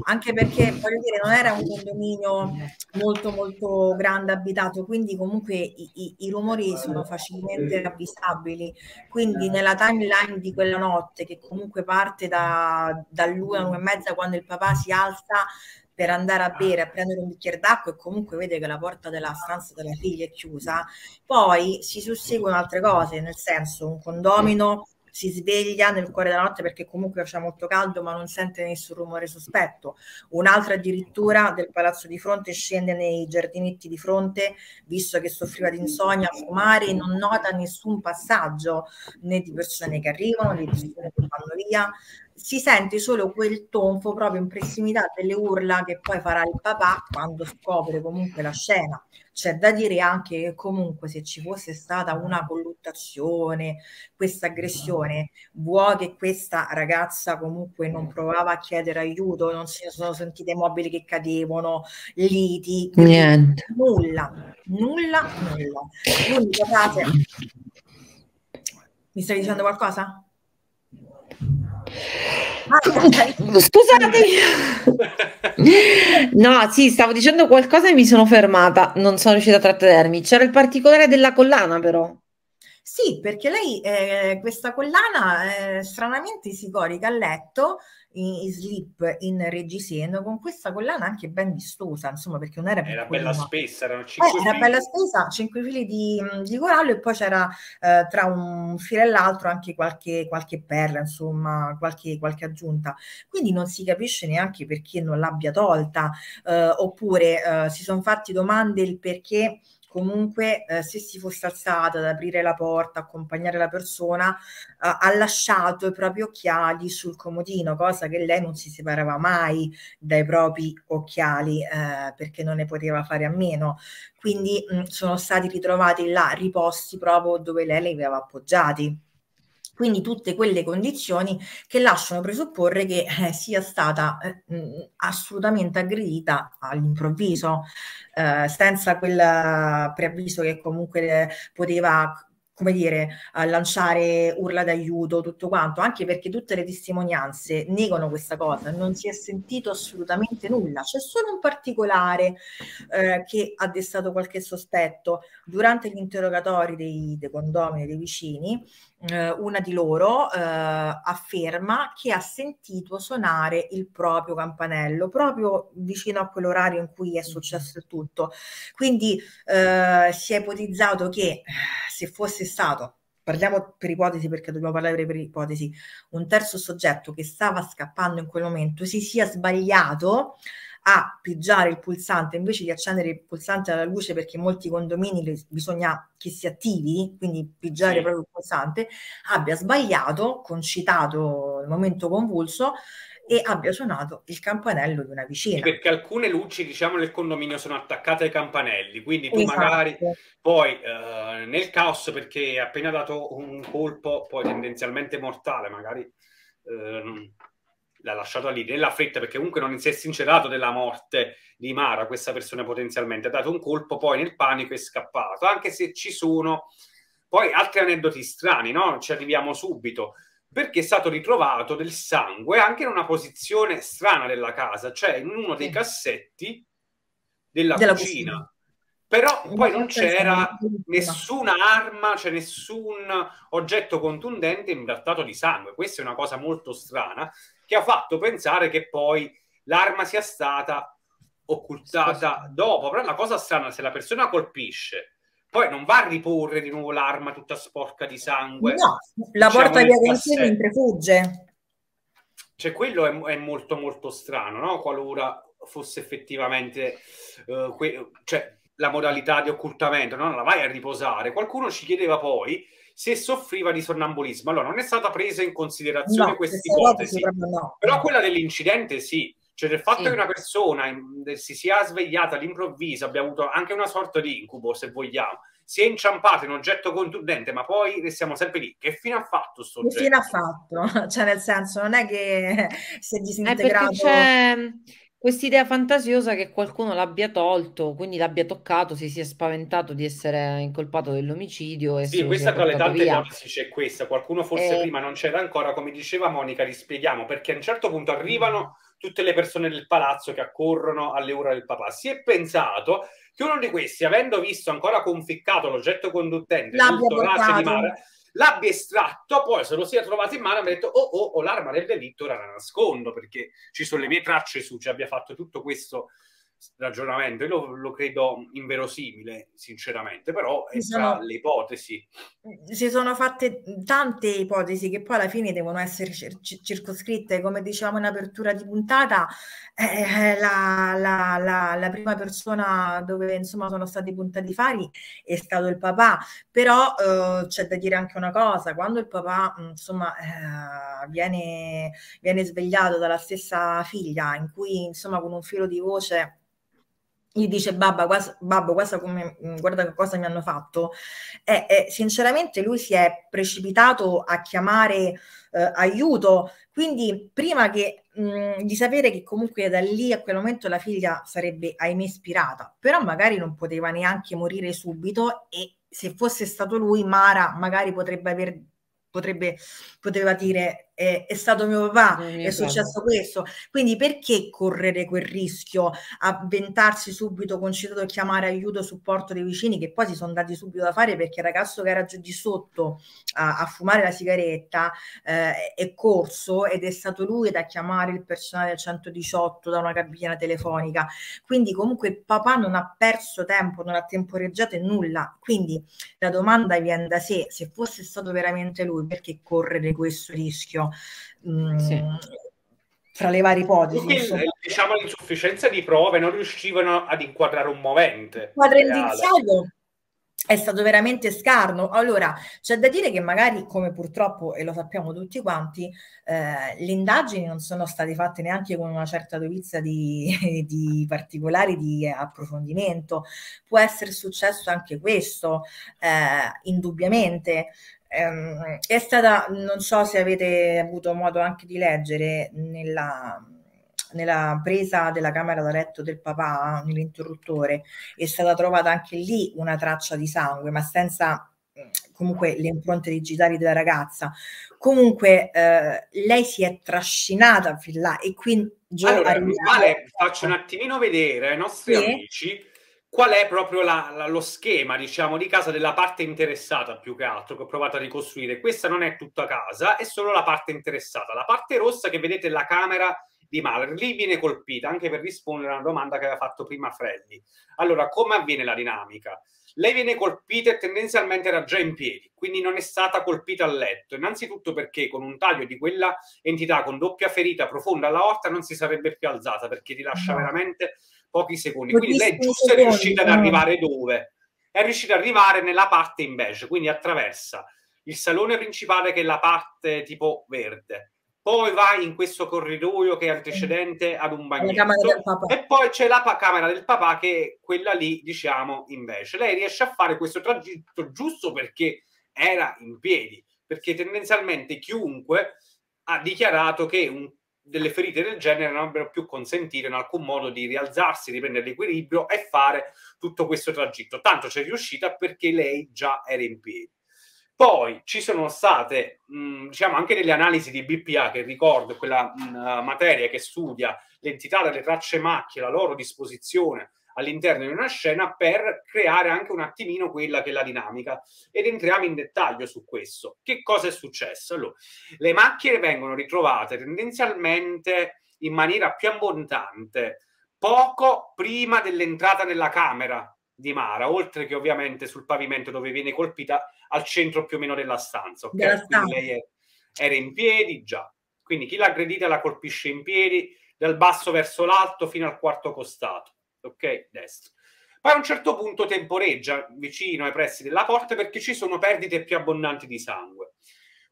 anche perché voglio dire non era un condominio molto molto grande abitato quindi comunque i, i, i rumori sono facilmente ravvisabili quindi nella timeline di quella notte che comunque parte da, dall'una, l'una e mezza quando il papà si alza per andare a bere, a prendere un bicchiere d'acqua e comunque vede che la porta della stanza della figlia è chiusa, poi si susseguono altre cose, nel senso un condomino si sveglia nel cuore della notte perché comunque c'è molto caldo ma non sente nessun rumore sospetto, un'altra addirittura del palazzo di fronte scende nei giardinetti di fronte visto che soffriva di insonnia, a fumare e non nota nessun passaggio né di persone che arrivano né di persone che vanno via si sente solo quel tonfo proprio in prossimità delle urla che poi farà il papà quando scopre comunque la scena. C'è da dire anche che comunque se ci fosse stata una colluttazione, questa aggressione, vuoi che questa ragazza comunque non mm. provava a chiedere aiuto, non si sono sentite mobili che cadevano, liti, Niente. nulla, nulla, nulla. L'unica frase... Mi stai dicendo qualcosa? Scusate, no, sì, stavo dicendo qualcosa e mi sono fermata, non sono riuscita a trattenermi. C'era il particolare della collana, però. Sì, perché lei eh, questa collana eh, stranamente si corica a letto in, slip in Reggiseno con questa collana anche ben vistosa, insomma, perché non era Era bella spessa, erano 5 eh, fili. Era bella spessa, 5 fili di, di corallo e poi c'era eh, tra un filo e l'altro anche qualche, qualche perla, insomma, qualche, qualche aggiunta. Quindi non si capisce neanche perché non l'abbia tolta, eh, oppure eh, si sono fatti domande il perché comunque eh, se si fosse alzata ad aprire la porta, accompagnare la persona, eh, ha lasciato i propri occhiali sul comodino, cosa che lei non si separava mai dai propri occhiali eh, perché non ne poteva fare a meno. Quindi mh, mm, sono stati ritrovati là riposti proprio dove lei li aveva appoggiati. Quindi tutte quelle condizioni che lasciano presupporre che eh, sia stata eh, mm, assolutamente aggredita all'improvviso, eh, senza quel eh, preavviso che comunque eh, poteva come dire, a lanciare urla d'aiuto, tutto quanto, anche perché tutte le testimonianze negano questa cosa, non si è sentito assolutamente nulla, c'è solo un particolare eh, che ha destato qualche sospetto durante gli interrogatori dei, dei condomini, dei vicini, eh, una di loro eh, afferma che ha sentito suonare il proprio campanello proprio vicino a quell'orario in cui è successo il tutto. Quindi eh, si è ipotizzato che eh, se fosse stato parliamo per ipotesi perché dobbiamo parlare per ipotesi, un terzo soggetto che stava scappando in quel momento si sia sbagliato a pigiare il pulsante invece di accendere il pulsante alla luce perché in molti condomini le, bisogna che si attivi, quindi pigiare sì. proprio il pulsante, abbia sbagliato, concitato il momento convulso, e abbia suonato il campanello di una vicina. Perché alcune luci, diciamo, nel condominio sono attaccate ai campanelli, quindi tu esatto. magari poi eh, nel caos, perché appena dato un colpo, poi tendenzialmente mortale, magari eh, l'ha lasciato lì nella fretta, perché comunque non si è sincerato della morte di Mara, questa persona potenzialmente, ha dato un colpo, poi nel panico è scappato, anche se ci sono poi altri aneddoti strani, no? Ci arriviamo subito perché è stato ritrovato del sangue anche in una posizione strana della casa, cioè in uno dei cassetti della, della cucina. cucina. Però poi non c'era nessuna arma, cioè nessun oggetto contundente imbrattato di sangue. Questa è una cosa molto strana che ha fatto pensare che poi l'arma sia stata occultata Scusa. dopo. Però la cosa strana, se la persona colpisce poi non va a riporre di nuovo l'arma tutta sporca di sangue. No, la diciamo porta via con sé mentre fugge. Cioè, quello è, è, molto molto strano, no? Qualora fosse effettivamente uh, que- cioè, la modalità di occultamento, no? non la vai a riposare. Qualcuno ci chiedeva poi se soffriva di sonnambulismo. Allora, non è stata presa in considerazione no, questa ipotesi, no. però quella dell'incidente sì, cioè, il fatto sì. che una persona si sia svegliata all'improvviso, abbia avuto anche una sorta di incubo, se vogliamo, si è inciampata in un oggetto contundente, ma poi restiamo sempre lì. Che fine ha fatto sto Che fine ha fatto? Cioè, nel senso, non è che si è eh, disintegrato... È c'è mm, questa idea fantasiosa che qualcuno l'abbia tolto, quindi l'abbia toccato, si sia spaventato di essere incolpato dell'omicidio. E sì, questa tra le tante prassi c'è questa. Qualcuno forse e... Eh. prima non c'era ancora, come diceva Monica, rispieghiamo, perché a un certo punto arrivano tutte le persone del palazzo che accorrono alle ura del papà. Si è pensato che uno di questi, avendo visto ancora conficcato l'oggetto conduttente, l'abbia, di mare, l'abbia estratto, poi se lo si è trovato in mano, ha detto, oh, oh, oh, l'arma del delitto ora la nascondo, perché ci sono le mie tracce su, ci abbia fatto tutto questo ragionamento. Io lo, lo, credo inverosimile, sinceramente, però è sono, tra le ipotesi. Si sono fatte tante ipotesi che poi alla fine devono essere cir- circoscritte. Come dicevamo in apertura di puntata, eh, la, la, la, la, prima persona dove insomma sono stati puntati i fari è stato il papà, però eh, c'è da dire anche una cosa, quando il papà mm, insomma eh, viene, viene svegliato dalla stessa figlia, in cui insomma con un filo di voce gli dice babba, guas, babbo, mm, guarda, come, guarda cosa mi hanno fatto. E, e, sinceramente lui si è precipitato a chiamare eh, aiuto, quindi prima che, mh, mm, di sapere che comunque da lì a quel momento la figlia sarebbe ahimè ispirata, però magari non poteva neanche morire subito e se fosse stato lui, Mara magari potrebbe aver potrebbe, poteva dire è, è stato mio papà, è, è successo questo. Quindi perché correre quel rischio, avventarsi subito con citato e chiamare aiuto, supporto dei vicini che poi si sono dati subito da fare perché il ragazzo che era giù di sotto a, a fumare la sigaretta eh, è corso ed è stato lui da chiamare il personale del 118 da una cabina telefonica. Quindi comunque il papà non ha perso tempo, non ha temporeggiato e nulla. Quindi la domanda viene da sé, se fosse stato veramente lui, perché correre questo rischio? sì. Fra le varie ipotesi. Quindi, diciamo l'insufficienza di prove, non riuscivano ad inquadrare un movente. Quadro indiziario è stato veramente scarno. Allora, c'è da dire che magari, come purtroppo, e lo sappiamo tutti quanti, eh, le indagini non sono state fatte neanche con una certa dovizia di, di particolari di approfondimento. Può essere successo anche questo, eh, indubbiamente. Ehm, è stata, non so se avete avuto modo anche di leggere nella, nella presa della camera da letto del papà, nell'interruttore, è stata trovata anche lì una traccia di sangue, ma senza comunque le impronte digitali della ragazza. Comunque eh, lei si è trascinata fin là e quindi... Allora, arrivare... vale, faccio un attimino vedere ai nostri sì. amici qual è proprio la, la, lo schema, diciamo, di casa della parte interessata più che altro che ho provato a ricostruire. Questa non è tutta casa, è solo la parte interessata. La parte rossa che vedete è la camera di Mahler, lì viene colpita, anche per rispondere a una domanda che aveva fatto prima Freddy. Allora, come avviene la dinamica? Lei viene colpita e tendenzialmente era già in piedi, quindi non è stata colpita a letto. Innanzitutto perché con un taglio di quella entità con doppia ferita profonda alla orta non si sarebbe più alzata perché ti lascia veramente pochi secondi. Quindi lei giusto è riuscita ad arrivare dove? È riuscita ad arrivare nella parte in beige, quindi attraversa il salone principale che è la parte tipo verde, poi va in questo corridoio che è antecedente ad un bagnetto e poi c'è la pa- camera del papà che è quella lì, diciamo, invece. Lei riesce a fare questo tragitto giusto perché era in piedi, perché tendenzialmente chiunque ha dichiarato che un delle ferite del genere non avrebbero più consentito in alcun modo di rialzarsi, riprendere l'equilibrio e fare tutto questo tragitto. Tanto c'è riuscita perché lei già era in piedi. Poi ci sono state, mh, mm, diciamo, anche delle analisi di BPA, che ricordo, quella mh, mm, materia che studia l'entità delle tracce macchie, la loro disposizione all'interno di una scena per creare anche un attimino quella che è la dinamica. Ed entriamo in dettaglio su questo. Che cosa è successo? Allora, le macchine vengono ritrovate tendenzialmente in maniera più abbondante poco prima dell'entrata nella camera di Mara, oltre che ovviamente sul pavimento dove viene colpita al centro più o meno della stanza. Okay? Della Quindi lei era in piedi già. Quindi chi l'ha aggredita la colpisce in piedi dal basso verso l'alto fino al quarto costato ok? Destro. Poi a un certo punto temporeggia vicino ai pressi della porta perché ci sono perdite più abbondanti di sangue.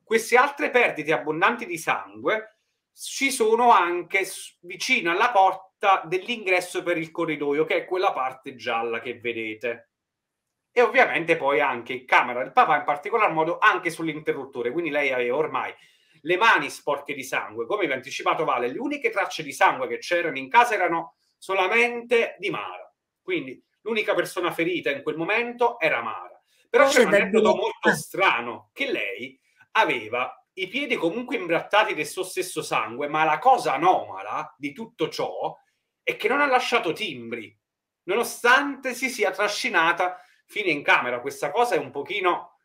Queste altre perdite abbondanti di sangue ci sono anche vicino alla porta dell'ingresso per il corridoio, che è quella parte gialla che vedete. E ovviamente poi anche in camera del papà, in particolar modo anche sull'interruttore. Quindi lei aveva ormai le mani sporche di sangue. Come vi ho anticipato, Vale, le uniche tracce di sangue che c'erano in casa erano solamente di Mara. Quindi l'unica persona ferita in quel momento era Mara. Però c'è un cioè, aneddoto molto strano che lei aveva i piedi comunque imbrattati del suo stesso sangue, ma la cosa anomala di tutto ciò è che non ha lasciato timbri, nonostante si sia trascinata fino in camera. Questa cosa è un pochino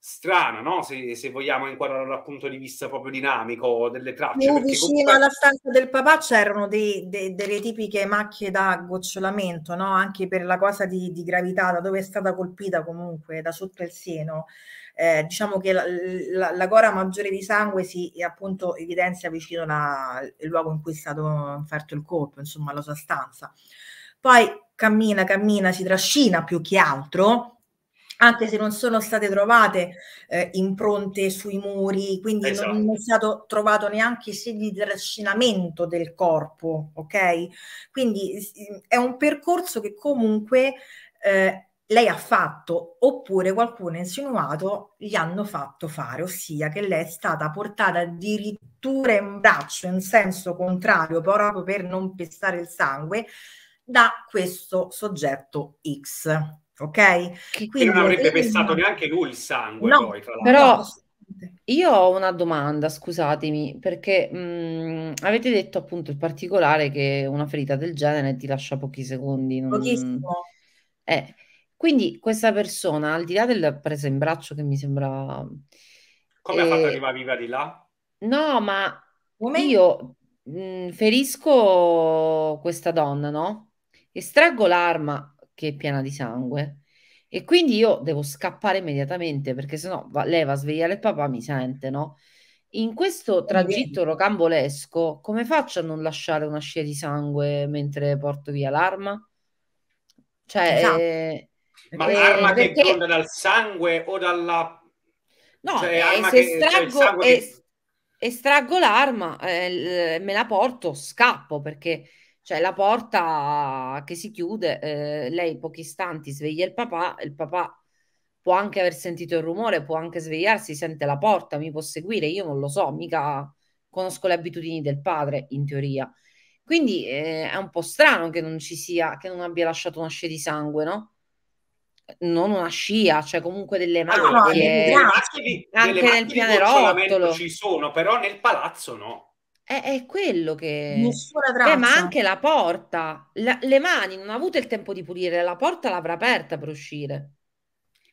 strana, no? se, se, vogliamo inquadrarlo dal punto di vista proprio dinamico delle tracce. Più vicino comunque... alla stanza del papà c'erano dei, dei, delle tipiche macchie da gocciolamento, no? anche per la cosa di, di, gravità, da dove è stata colpita comunque, da sotto il seno. Eh, diciamo che la, la, la, gora maggiore di sangue si appunto evidenzia vicino la, il luogo in cui è stato inferto il colpo, insomma la sua stanza. Poi cammina, cammina, si trascina più che altro anche se non sono state trovate eh, impronte sui muri, quindi esatto. non è stato trovato neanche segni di trascinamento del corpo, ok? Quindi mm, è un percorso che comunque eh, lei ha fatto, oppure qualcuno ha insinuato gli hanno fatto fare, ossia che lei è stata portata addirittura in braccio in senso contrario, proprio per non pestare il sangue, da questo soggetto X. Ok? Quindi, e non avrebbe pensato neanche lui il sangue, no, poi, Però io ho una domanda, scusatemi, perché mh, avete detto appunto il particolare che una ferita del genere ti lascia pochi secondi. Non... Pochissimo. Eh, quindi questa persona, al di là del presa in braccio che mi sembra... Come eh... ha fatto eh, arrivare viva di là? No, ma Come... io mh, ferisco questa donna, no? Estraggo l'arma, che è piena di sangue. E quindi io devo scappare immediatamente perché sennò va, lei va a svegliare il papà, mi sente, no? In questo tragitto rocambolesco, come faccio a non lasciare una scia di sangue mentre porto via l'arma? Cioè, esatto. eh, ma eh, l'arma perché... che torna dal sangue o dalla... No, cioè, eh, se cioè, estraggo, cioè che... estraggo l'arma, eh, me la porto, scappo perché cioè la porta che si chiude, eh, lei pochi istanti sveglia il papà, il papà può anche aver sentito il rumore, può anche svegliarsi, sente la porta, mi può seguire, io non lo so, mica conosco le abitudini del padre in teoria. Quindi eh, è un po' strano che non ci sia, che non abbia lasciato una scia di sangue, no? Non una scia, cioè comunque delle macchie, no, no, anche, delle anche macchie nel pianerottolo. Ci sono, però nel palazzo no. È, è quello che... Nessuna traccia. Eh, ma anche la porta, la, le mani, non ha avuto il tempo di pulire, la porta l'avrà aperta per uscire.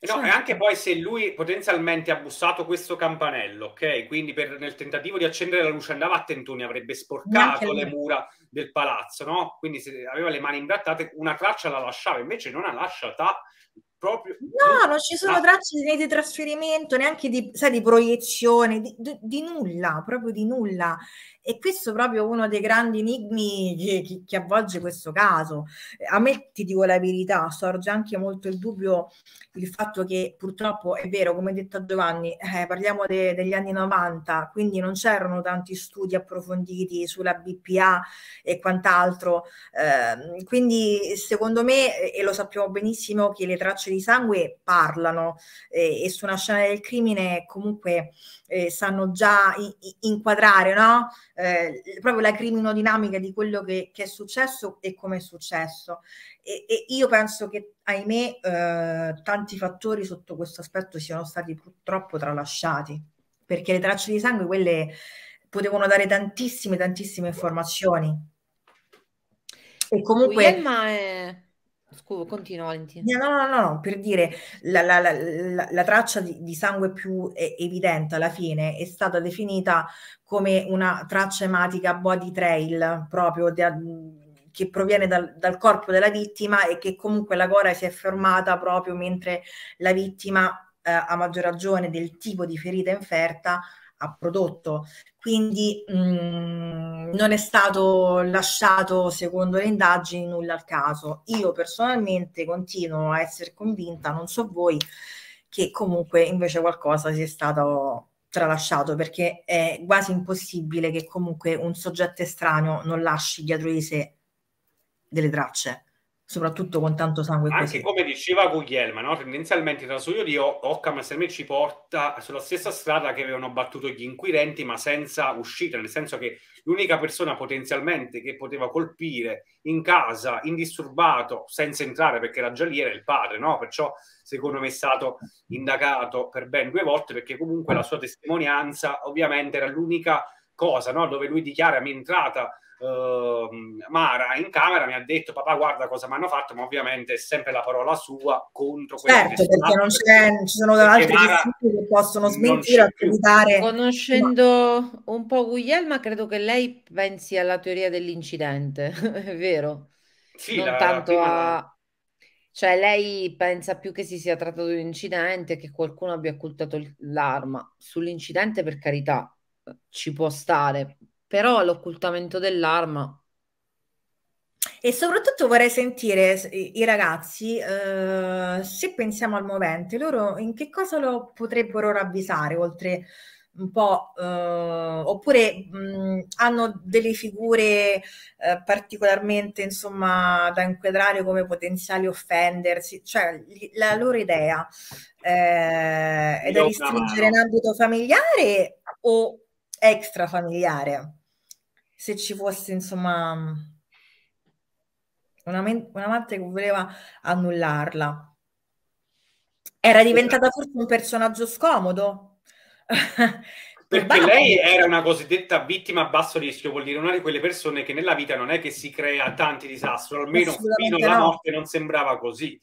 No, cioè e anche poi se lui potenzialmente ha bussato questo campanello, ok? Quindi per, nel tentativo di accendere la luce andava a tentoni, avrebbe sporcato le mura del palazzo, no? Quindi se aveva le mani imbrattate, una traccia la lasciava, invece non ha lasciata proprio... No, non ci sono ah. tracce né di trasferimento, neanche di, sai, di proiezione, di, di, di nulla, proprio di nulla. E questo è proprio uno dei grandi enigmi che, che, che avvolge questo caso. A me, ti dico la verità, sorge anche molto il dubbio il fatto che purtroppo è vero, come detto a Giovanni, eh, parliamo de, degli anni 90, quindi non c'erano tanti studi approfonditi sulla BPA e quant'altro. Eh, quindi secondo me, e lo sappiamo benissimo, che le tracce di sangue parlano eh, e su una scena del crimine comunque eh, sanno già i, i, inquadrare, no? eh, proprio la criminodinamica di quello che, che è successo e come è successo. E, e io penso che, ahimè, eh, tanti fattori sotto questo aspetto siano stati purtroppo tralasciati, perché le tracce di sangue, quelle potevano dare tantissime, tantissime informazioni. E comunque... Il è Scusa, continua Valentina. No, no, no, no, per dire la, la, la, la traccia di, di, sangue più evidente alla fine è stata definita come una traccia ematica body trail, proprio da, che proviene dal, dal, corpo della vittima e che comunque la gora si è fermata proprio mentre la vittima, eh, a maggior ragione del tipo di ferita inferta, ha prodotto. Quindi mh, mm, non è stato lasciato, secondo le indagini, nulla al caso. Io personalmente continuo a essere convinta, non so voi, che comunque invece qualcosa sia stato tralasciato perché è quasi impossibile che comunque un soggetto estraneo non lasci dietro di sé delle tracce soprattutto con tanto sangue. Anche come diceva Guglielmo, no? tendenzialmente di Occam secondo me ci porta sulla stessa strada che avevano battuto gli inquirenti, ma senza uscita, nel senso che l'unica persona potenzialmente che poteva colpire in casa, indisturbato, senza entrare perché era già lì, era il padre, no? perciò secondo me è stato indagato per ben due volte perché comunque la sua testimonianza ovviamente era l'unica cosa no? dove lui dichiara mi è entrata eh, Mara in camera mi ha detto papà guarda cosa mi hanno fatto, ma ovviamente è sempre la parola sua contro quello certo, che perché non c'è, ci sono altri che possono smentire, accreditare. Conoscendo ma... un po' Guglielma, credo che lei pensi alla teoria dell'incidente, è vero? Sì, non la, tanto prima... a... Cioè lei pensa più che si sia trattato di un incidente, che qualcuno abbia occultato l'arma. Sull'incidente, per carità, ci può stare, però l'occultamento dell'arma. E soprattutto vorrei sentire i ragazzi, eh, se pensiamo al movente, loro in che cosa lo potrebbero ravvisare oltre un po', eh, oppure mh, hanno delle figure eh, particolarmente insomma da inquadrare come potenziali offendersi, cioè la loro idea eh, è da restringere in ambito familiare o extrafamiliare? se ci fosse insomma mm, una, men- una madre che voleva annullarla. Era diventata eh. forse un personaggio scomodo. Perché lei era una cosiddetta vittima a basso rischio, vuol dire una di quelle persone che nella vita non è che si crea tanti disastri, almeno fino alla no. morte non sembrava così.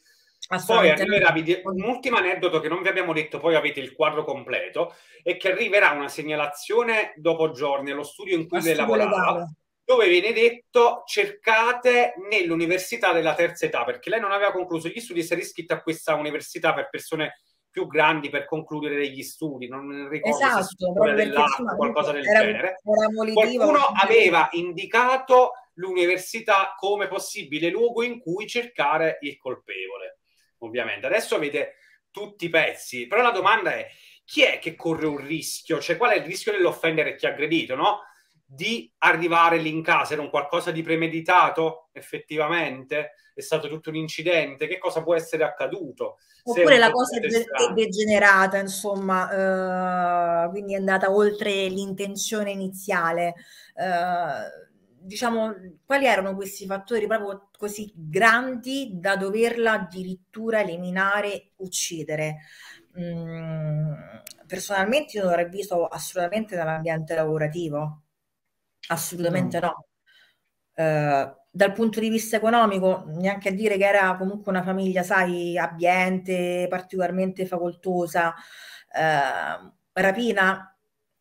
Poi arriverà, un ultimo aneddoto che non vi abbiamo detto, poi avete il quadro completo, è che arriverà una segnalazione dopo giorni allo studio in cui lei lavorava, dove viene detto cercate nell'università della terza età, perché lei non aveva concluso gli studi, si era iscritta a questa università per persone più grandi per concludere degli studi, non ricordo esatto, se dell'acqua, qualcosa del era, genere. Era Qualcuno aveva indicato l'università come possibile luogo in cui cercare il colpevole ovviamente. Adesso avete tutti i pezzi, però la domanda è chi è che corre un rischio? Cioè qual è il rischio dell'offendere chi ha aggredito, no? Di arrivare lì in casa, era un qualcosa di premeditato effettivamente? È stato tutto un incidente? Che cosa può essere accaduto? Oppure la cosa è degenerata, insomma, uh, quindi è andata oltre l'intenzione iniziale. Uh, diciamo, quali erano questi fattori proprio così grandi da doverla addirittura eliminare, uccidere? Mm, personalmente io non l'avrei visto assolutamente dall'ambiente lavorativo, assolutamente no. no. Uh, dal punto di vista economico, neanche a dire che era comunque una famiglia, sai, abbiente, particolarmente facoltosa, uh, rapina,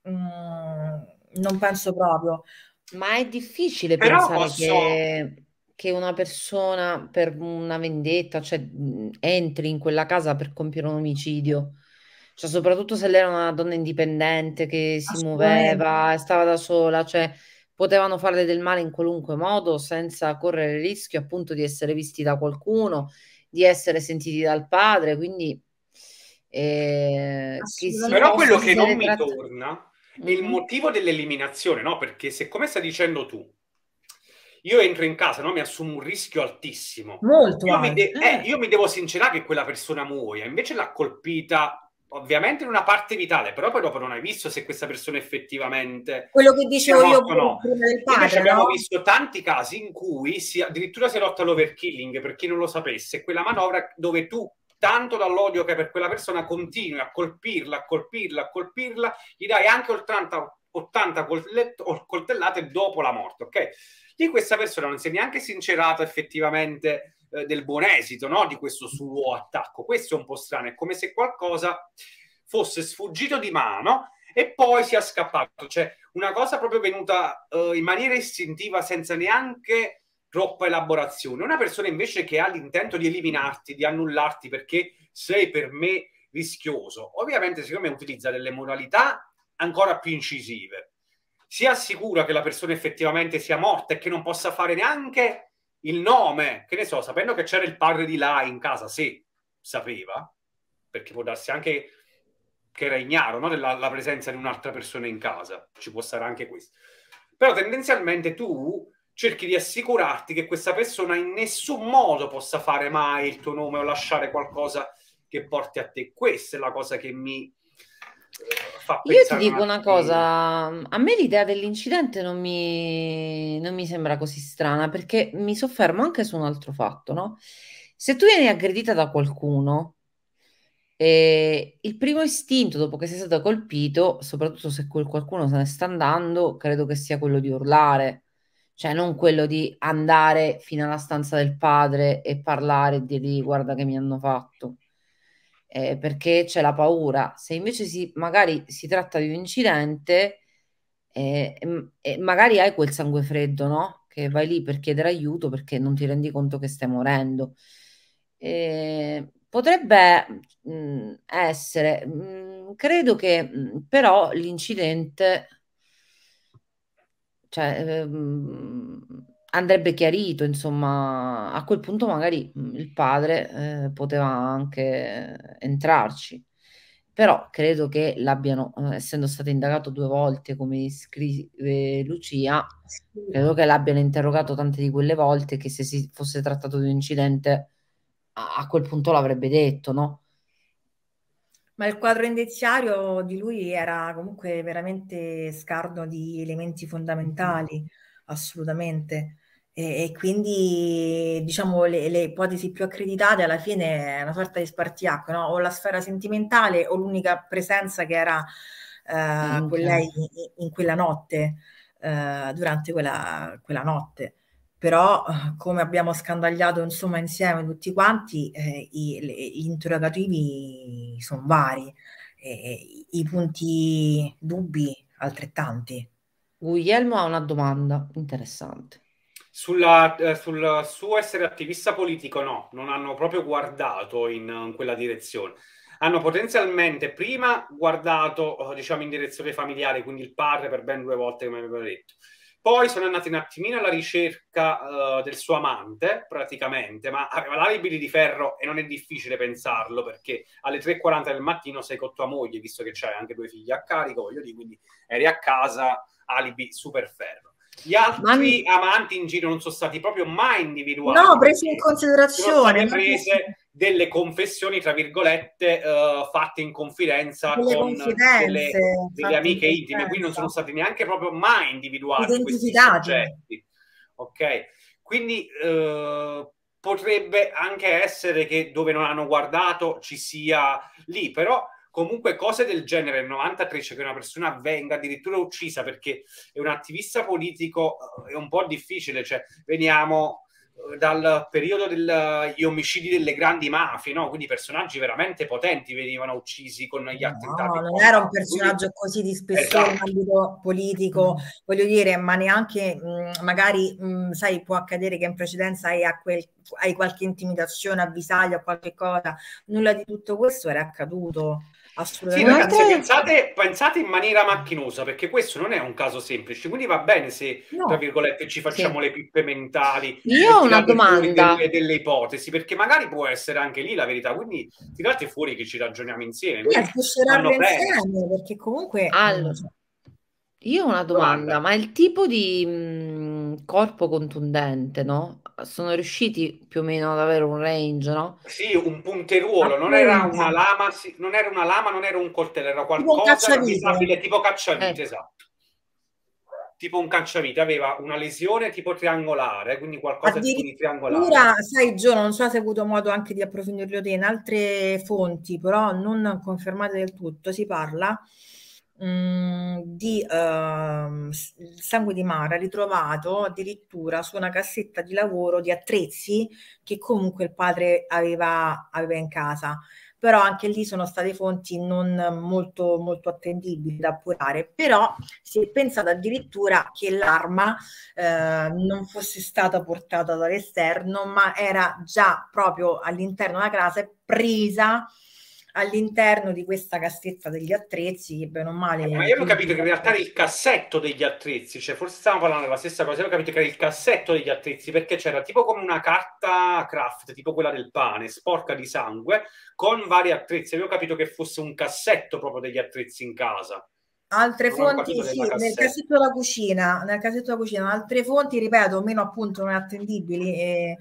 mm, non penso proprio. Ma è difficile Però pensare posso... che, che una persona per una vendetta, cioè, entri in quella casa per compiere un omicidio. Cioè, soprattutto se lei era una donna indipendente che si muoveva, stava da sola, cioè, potevano farle del male in qualunque modo senza correre il rischio appunto di essere visti da qualcuno, di essere sentiti dal padre, quindi... Eh, che Però quello che non mi tratta... torna mm-hmm. il motivo dell'eliminazione, no? Perché se come stai dicendo tu, io entro in casa, no? mi assumo un rischio altissimo. Molto. Io, mi, de- eh. Eh, io mi devo sincerare che quella persona muoia, invece l'ha colpita ovviamente in una parte vitale, però poi dopo non hai visto se questa persona effettivamente... Quello che dicevo io prima del padre, abbiamo no? visto tanti casi in cui si, addirittura si è lotta l'overkilling. per chi non lo sapesse, quella manovra dove tu tanto dall'odio che per quella persona continui a colpirla, a colpirla, a colpirla, gli dai anche 80, 80 coltellate dopo la morte, ok? Lì questa persona non si è neanche sincerata effettivamente eh, del buon esito, no? Di questo suo attacco. Questo è un po' strano, è come se qualcosa fosse sfuggito di mano e poi sia scappato. Cioè, una cosa proprio venuta eh, in maniera istintiva senza neanche troppa elaborazione. Una persona invece che ha l'intento di eliminarti, di annullarti perché sei per me rischioso, ovviamente secondo me utilizza delle modalità ancora più incisive. Si assicura che la persona effettivamente sia morta e che non possa fare neanche il nome, che ne so, sapendo che c'era il padre di là in casa, se sapeva, perché può darsi anche che era ignaro no? della presenza di un'altra persona in casa, ci può stare anche questo. Però tendenzialmente tu cerchi di assicurarti che questa persona in nessun modo possa fare mai il tuo nome o lasciare qualcosa che porti a te. Questa è la cosa che mi eh, fa pensare. Io ti dico una, cosa, a me l'idea dell'incidente non mi, non mi sembra così strana perché mi soffermo anche su un altro fatto, no? Se tu vieni aggredita da qualcuno, eh, il primo istinto dopo che sei stato colpito, soprattutto se quel qualcuno se ne sta andando, credo che sia quello di urlare cioè non quello di andare fino alla stanza del padre e parlare e dirgli guarda che mi hanno fatto, eh, perché c'è la paura. Se invece si, magari si tratta di un incidente eh, e magari hai quel sangue freddo, no? Che vai lì per chiedere aiuto perché non ti rendi conto che stai morendo. Eh, potrebbe mh, mm, essere, mh, mm, credo che mh, mm, però l'incidente cioè, ehm, andrebbe chiarito, insomma, a quel punto magari mhmm, il padre eh, poteva anche entrarci. Però credo che l'abbiano, eh, essendo stato indagato due volte, come scrive Lucia, credo che l'abbiano interrogato tante di quelle volte che se si fosse trattato di un incidente a, a quel punto l'avrebbe detto, no? Ma il quadro indiziario di lui era comunque veramente scarno di elementi fondamentali, mhm. assolutamente. E, e quindi, diciamo, le, le, ipotesi più accreditate alla fine è una sorta di spartiacque, no? O la sfera sentimentale o l'unica presenza che era eh, mm, quella in, in, quella notte, eh, durante quella, quella notte però eh, come abbiamo scandagliato insomma insieme tutti quanti, eh, i, le, gli interrogativi sono vari, eh, i punti dubbi altrettanti. Guglielmo ha una domanda interessante. Sulla, eh, sul suo essere attivista politico no, non hanno proprio guardato in, in quella direzione hanno potenzialmente prima guardato eh, diciamo in direzione familiare, quindi il padre per ben due volte, come avevo detto, poi sono andati un attimino alla ricerca uh, del suo amante, praticamente, ma aveva l'alibi di ferro e non è difficile pensarlo perché alle 3.40 del mattino sei con tua moglie, visto che c'hai anche due figli a carico, voglio dire, quindi eri a casa, alibi super ferro. Gli altri ma... amanti in giro non sono stati proprio mai individuati. No, presi in considerazione. Sono prese delle confessioni, tra virgolette, uh, fatte in confidenza delle con delle, delle amiche in intime, quindi non sono stati neanche proprio mai individuati soggetti. Ok, quindi uh, potrebbe anche essere che dove non hanno guardato ci sia lì, però comunque cose del genere, nel 93, cioè che una persona venga addirittura uccisa perché è un attivista politico, eh, è un po' difficile, cioè veniamo eh, dal periodo degli omicidi delle grandi mafie, no? quindi personaggi veramente potenti venivano uccisi con gli attentati. No, non era un personaggio quindi... così di spessore esatto. politico, mm. voglio dire, ma neanche mh, mm, magari, mh, mm, sai, può accadere che in precedenza hai, quel, hai qualche intimidazione avvisaglia o qualche cosa, nulla di tutto questo era accaduto. Assolutamente. Sì, ragazzi, pensate, pensate, in maniera macchinosa, perché questo non è un caso semplice, quindi va bene se, no. tra virgolette, ci facciamo sì. le pippe mentali. Io ho una domanda. Delle, delle, ipotesi, perché magari può essere anche lì la verità, quindi tirate fuori che ci ragioniamo insieme. Sì, insieme, perché comunque... Allora, io ho una domanda, domanda. ma il tipo di... Mh mm, corpo contundente, no? Sono riusciti più o meno ad avere un range, no? Sì, un punteruolo, non era una lama, sì, non era una lama, non era un coltello, era qualcosa di stabile, tipo cacciavite, eh. esatto. Tipo un cacciavite, aveva una lesione tipo triangolare, quindi qualcosa di triangolare. sai Gio, non so se hai avuto modo anche di approfondirlo te, in altre fonti, però non confermate del tutto, si parla Mm, di uh, sangue di Mara ritrovato addirittura su una cassetta di lavoro di attrezzi che comunque il padre aveva, aveva in casa però anche lì sono state fonti non molto, molto attendibili da appurare, però si è pensato addirittura che l'arma eh, non fosse stata portata dall'esterno, ma era già proprio all'interno della casa e presa all'interno di questa cassetta degli attrezzi, bene o male. Eh, ma io avevo capito che in realtà era il cassetto degli attrezzi, cioè forse stavamo parlando della stessa cosa, io avevo capito che era il cassetto degli attrezzi perché c'era tipo come una carta craft, tipo quella del pane, sporca di sangue, con vari attrezzi. Avevo capito che fosse un cassetto proprio degli attrezzi in casa. Altre non fonti, sì, nel cassetto della cucina, nel cassetto della cucina, altre fonti, ripeto, meno appunto non attendibili. Eh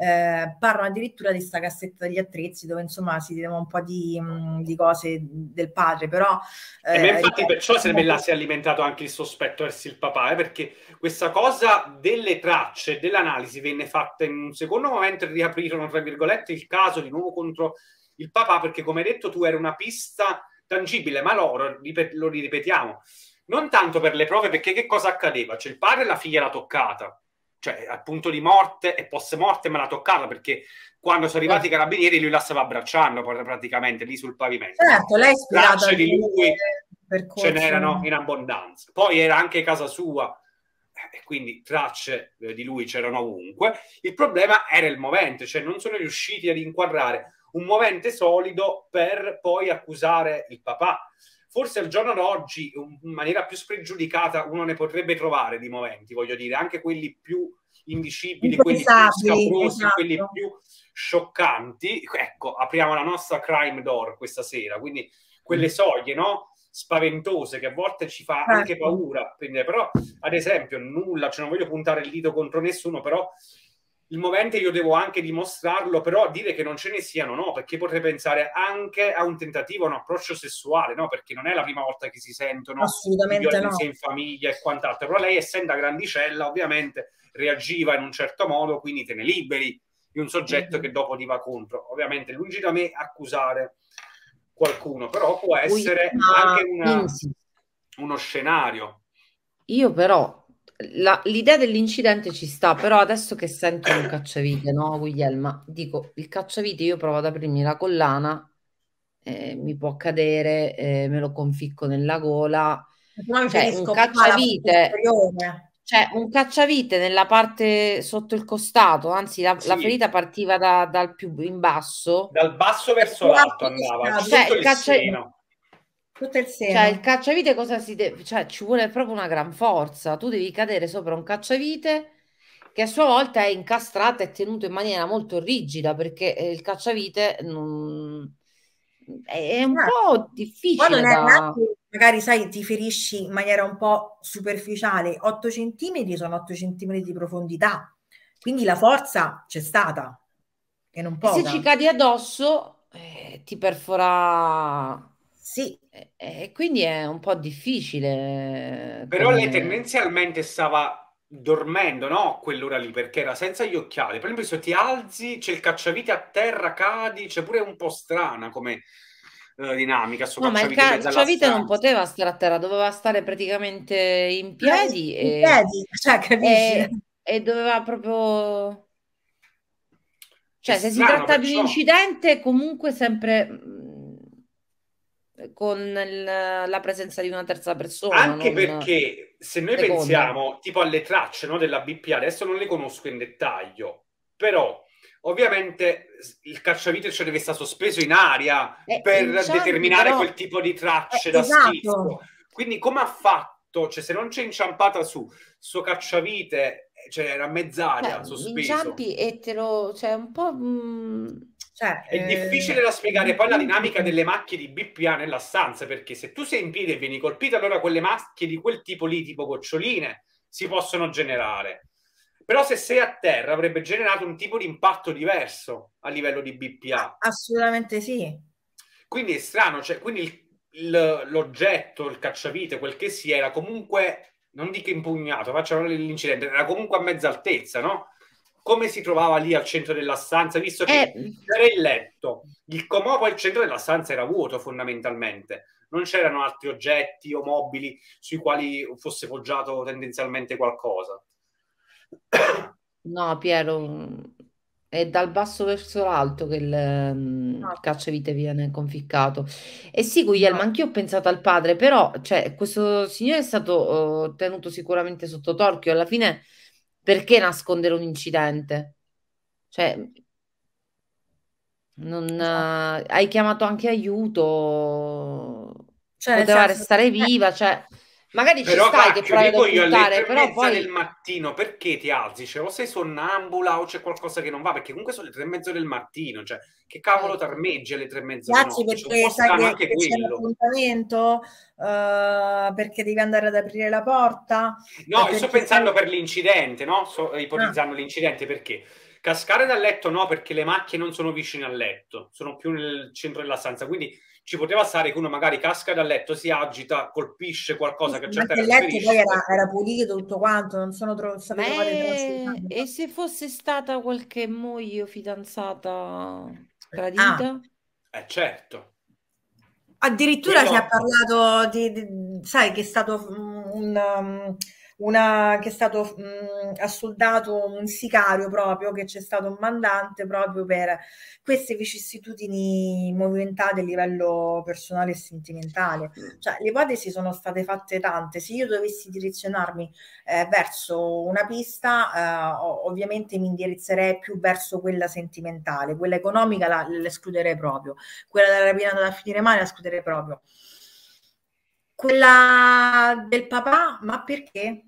eh, parlano addirittura di questa cassetta degli attrezzi dove insomma si vedono un po' di, di, cose del padre, però... Eh, e infatti perciò se me la si è alimentato anche il sospetto verso il papà, eh, perché questa cosa delle tracce, dell'analisi venne fatta in un secondo momento e riaprirono, tra virgolette, il caso di nuovo contro il papà, perché come hai detto tu era una pista tangibile, ma loro, ripet- lo ripetiamo, non tanto per le prove, perché che cosa accadeva? Cioè il padre e la figlia l'ha toccata, cioè al punto di morte e post morte me l'ha toccata perché quando sono arrivati i certo. carabinieri lui la stava abbracciando praticamente lì sul pavimento. Certo, lei è di lui percorso. ce n'erano in abbondanza. Poi era anche casa sua eh, e quindi tracce eh, di lui c'erano ovunque. Il problema era il movente, cioè non sono riusciti ad inquadrare un movente solido per poi accusare il papà forse al giorno d'oggi in maniera più spregiudicata uno ne potrebbe trovare di momenti, voglio dire, anche quelli più indicibili, quelli più scabrosi, esatto. quelli più scioccanti. Ecco, apriamo la nostra crime door questa sera, quindi quelle mm. soglie, no? spaventose che a volte ci fa anche certo. paura. però, ad esempio, nulla, cioè non voglio puntare il dito contro nessuno, però il movente io devo anche dimostrarlo, però dire che non ce ne siano no, perché potrei pensare anche a un tentativo, a un approccio sessuale, no, perché non è la prima volta che si sentono assolutamente no. in famiglia e quant'altro, però lei essendo grandicella ovviamente reagiva in un certo modo, quindi te ne liberi di un soggetto mm-hmm. che dopo ti va contro. Ovviamente lungi da me accusare qualcuno, però può essere Ui, anche una, uno scenario. Io però la, l'idea dell'incidente ci sta, però adesso che sento un cacciavite, no, Guglielma? Dico, il cacciavite io provo ad aprirmi la collana, eh, mi può cadere, eh, me lo conficco nella gola. No, cioè, un cacciavite, cioè, un cacciavite nella parte sotto il costato, anzi la, sì. la ferita partiva da, dal più in basso. Dal basso verso l'alto andava, cioè, il caccia tutto il seno. Cioè, il cacciavite cosa si deve... Cioè, ci vuole proprio una gran forza. Tu devi cadere sopra un cacciavite che a sua volta è incastrato e tenuto in maniera molto rigida, perché eh, il cacciavite non... è un ah, po' difficile. Non è da... Nato, magari, sai, ti ferisci in maniera un po' superficiale. 8 centimetri sono 8 centimetri di profondità, quindi la forza c'è stata. E non poca. E se ci cadi addosso, eh, ti perfora sì, e, quindi è un po' difficile. Eh, Però come... lei tendenzialmente stava dormendo, no? Quell'ora lì, perché era senza gli occhiali. Per esempio, se ti alzi, c'è il cacciavite a terra, cadi, c'è pure un po' strana come eh, dinamica dinamica. No, ma il cacciavite non poteva stare a terra, doveva stare praticamente in piedi. Eh, e... piedi, cioè, capisci? E, e doveva proprio... Cioè, è se strano, si tratta perciò... di un incidente, comunque sempre mm, con il, la presenza di una terza persona. Anche perché se noi seconda. pensiamo tipo alle tracce no, della BPA, adesso non le conosco in dettaglio, però ovviamente il cacciavite ci deve stare sospeso in aria eh, per inciampi, determinare però... quel tipo di tracce eh, da esatto. Quindi come ha fatto, cioè se non c'è inciampata su suo cacciavite, cioè era mezz'aria sospeso. Inciampi e te lo... cioè un po' mh mm, cioè, è eh... difficile da spiegare poi la mm, mm, dinamica mm. delle macchie di BPA nella stanza, perché se tu sei in piedi e vieni colpito, allora quelle macchie di quel tipo lì, tipo goccioline, si possono generare. Però se sei a terra avrebbe generato un tipo di impatto diverso a livello di BPA. Assolutamente sì. Quindi è strano, cioè, quindi il, il, l'oggetto, il cacciavite, quel che sia, era comunque, non dico impugnato, facciamo l'incidente, era comunque a mezza altezza, no? come si trovava lì al centro della stanza, visto che eh. c'era il letto, il comò poi al centro della stanza era vuoto fondamentalmente, non c'erano altri oggetti o mobili sui quali fosse poggiato tendenzialmente qualcosa. No, Piero, mm, è dal basso verso l'alto che il, mm, no. il cacciavite viene conficcato. E sì, Guglielmo, no. anch'io ho pensato al padre, però cioè, questo signore è stato uh, tenuto sicuramente sotto torchio, alla fine perché nascondere un incidente? Cioè, non, esatto. Eh, hai chiamato anche aiuto, cioè, poteva senso, restare viva, cioè magari però, ci stai cacchio, che provi ad occultare, però poi... del mattino, perché ti alzi? Cioè, o sei sonnambula o c'è qualcosa che non va, perché comunque sono le tre e mezzo del mattino, cioè, che cavolo certo. tarmeggia le tre e mezzo del mattino? Grazie perché sai che, che c'è l'appuntamento, uh, perché devi andare ad aprire la porta? No, sto pensando sei... per l'incidente, no? Sto eh, ipotizzando ah. l'incidente, perché... Cascare dal letto no, perché le macchie non sono vicine al letto, sono più nel centro della stanza, quindi ci poteva stare che uno magari casca dal letto, si agita, colpisce qualcosa che c'è terra. Il letto poi era, era, pulito tutto quanto, non sono troppo... E se fosse stata qualche moglie o fidanzata tradita? Ah. Eh certo. Addirittura Però... si è parlato di, di, sai che è stato mm, un... Um, una, che è stato mh, assoldato un sicario proprio, che c'è stato un mandante proprio per queste vicissitudini movimentate a livello personale e sentimentale. Cioè, le ipotesi sono state fatte tante. Se io dovessi direzionarmi eh, verso una pista, eh, ovviamente mi indirizzerei più verso quella sentimentale, quella economica la, l'escluderei proprio, quella della rapina da finire male la escluderei proprio quella del papà, ma perché?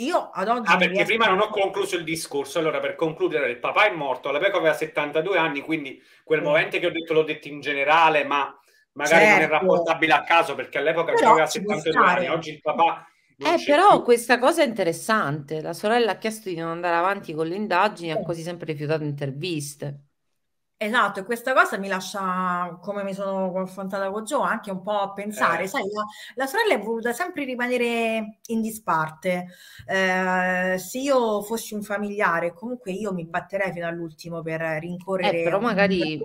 Io ad oggi. Ah, perché prima non ho concluso il discorso. Allora, per concludere, il papà è morto. La Peco aveva 72 anni, quindi quel momento che ho detto l'ho detto in generale, ma magari certo. non è certo. rapportabile a caso perché all'epoca però aveva 72 anni. Oggi il papà. Eh, però più. questa cosa è interessante. La sorella ha chiesto di non andare avanti con le indagini, ha quasi sempre rifiutato interviste. Esatto, e questa cosa mi lascia, come mi sono confrontata con Gio, anche un po' a pensare. Eh. Sai, la, la, sorella è voluta sempre rimanere in disparte. Eh, se io fossi un familiare, comunque io mi batterei fino all'ultimo per rincorrere... Eh, però magari... Certo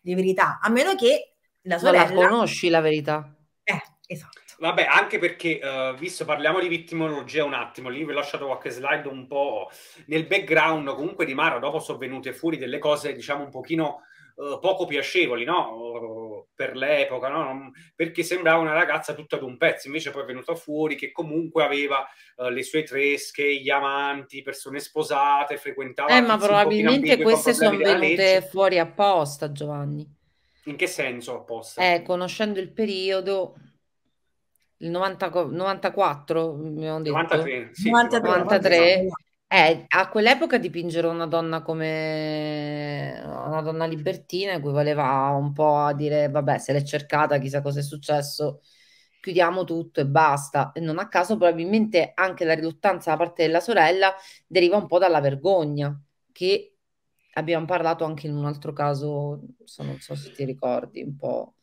di verità, a meno che la sorella... Non la conosci la verità. Eh, esatto. Vabbè, anche perché, uh, visto parliamo di vittimologia un attimo, lì vi ho lasciato qualche slide un po' nel background comunque di Mara, dopo sono venute fuori delle cose, diciamo, un pochino uh, poco piacevoli, no? Per l'epoca, no? Perché sembrava una ragazza tutta ad un pezzo, invece poi è venuta fuori che comunque aveva uh, le sue tresche, gli amanti, persone sposate, frequentava... Eh, ma probabilmente queste sono venute fuori apposta, Giovanni. In che senso apposta? Eh, conoscendo il periodo il 90, 94, 93, sì, 93, 93. Eh, a quell'epoca dipingere una donna come una donna libertina equivaleva un po' a dire vabbè se l'è cercata chissà cosa è successo chiudiamo tutto e basta e non a caso probabilmente anche la riluttanza da parte della sorella deriva un po' dalla vergogna che abbiamo parlato anche in un altro caso so, non so se ti ricordi un po'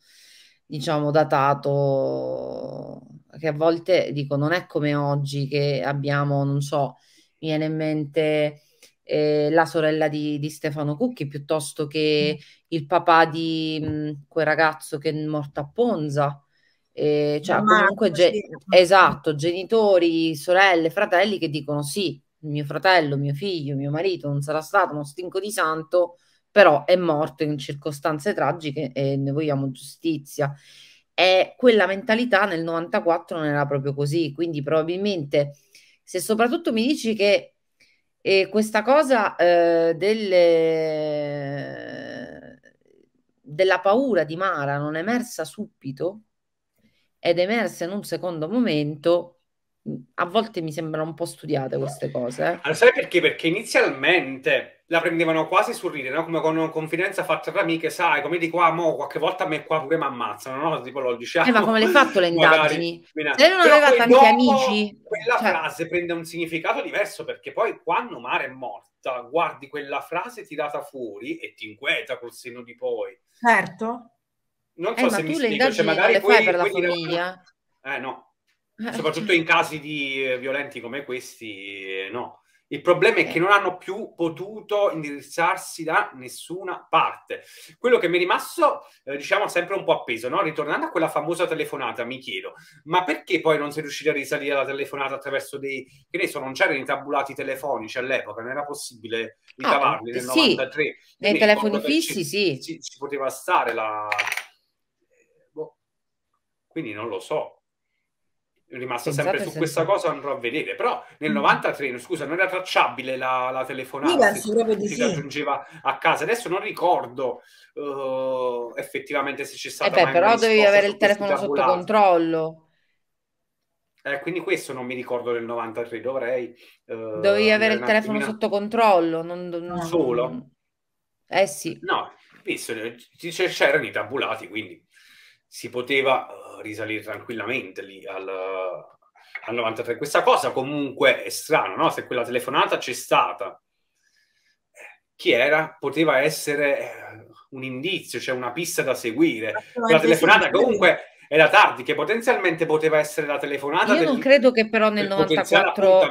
diciamo, datato, che a volte dico non è come oggi che abbiamo, non so, mi viene in mente eh, la sorella di, di, Stefano Cucchi piuttosto che mm. il papà di mh, mm, quel ragazzo che è morto a Ponza. Eh, cioè, Mamma, comunque, ge- esatto, genitori, sorelle, fratelli che dicono sì, mio fratello, mio figlio, mio marito non sarà stato uno stinco di santo, però è morto in circostanze tragiche e ne vogliamo giustizia. E quella mentalità nel 94 non era proprio così, quindi probabilmente se soprattutto mi dici che eh, questa cosa eh, delle, della paura di Mara non è emersa subito ed è emersa in un secondo momento, a volte mi sembrano un po' studiate queste cose. Eh. Allora, ah, sai perché? Perché inizialmente la prendevano quasi sul ridere, no? come con una confidenza fatta tra amiche, sai, come di qua, ah, mo, qualche volta a me qua pure mi ammazzano, no? Tipo lo diciamo. Eh, ma come le hai fatto le indagini? Magari, Se non aveva tanti amici... Quella cioè... frase prende un significato diverso, perché poi quando Mare è morta, guardi quella frase tirata fuori e ti inquieta col senno di poi. Certo. Non so eh, se mi spiego, cioè magari... Le poi, per la famiglia? Diranno... Eh, no soprattutto in casi di eh, violenti come questi, eh, no. Il problema è che non hanno più potuto indirizzarsi da nessuna parte. Quello che mi è rimasto, eh, diciamo, sempre un po' appeso, no? ritornando a quella famosa telefonata, mi chiedo, ma perché poi non si è riusciti a risalire la telefonata attraverso dei... che ne so, non c'erano i tabulati telefonici all'epoca, non era possibile ricavarli ah, nel sì. 93. Nei telefoni fissi, sì. Ci, ci poteva stare la... Boh. Quindi non lo so rimasto Pensate sempre su questa cosa, andrò a vedere. Però nel 93, mm. scusa, non era tracciabile la, la telefonata, si, si sì. raggiungeva a casa. Adesso non ricordo uh, effettivamente se c'è stata... Eh però dovevi avere il telefono tabulati. sotto controllo. Eh, quindi questo non mi ricordo del 93, dovrei... Uh, Dovevi avere il telefono attimina... sotto controllo, non, non... Solo? Eh sì. No, visto, eh, c'erano i tabulati, quindi si poteva risalire tranquillamente lì al, al 93. Questa cosa comunque è strana, no? Se quella telefonata c'è stata, chi era poteva essere eh, un indizio, cioè una pista da seguire. La telefonata comunque era tardi, che potenzialmente poteva essere la telefonata. Io del, non credo che però nel 94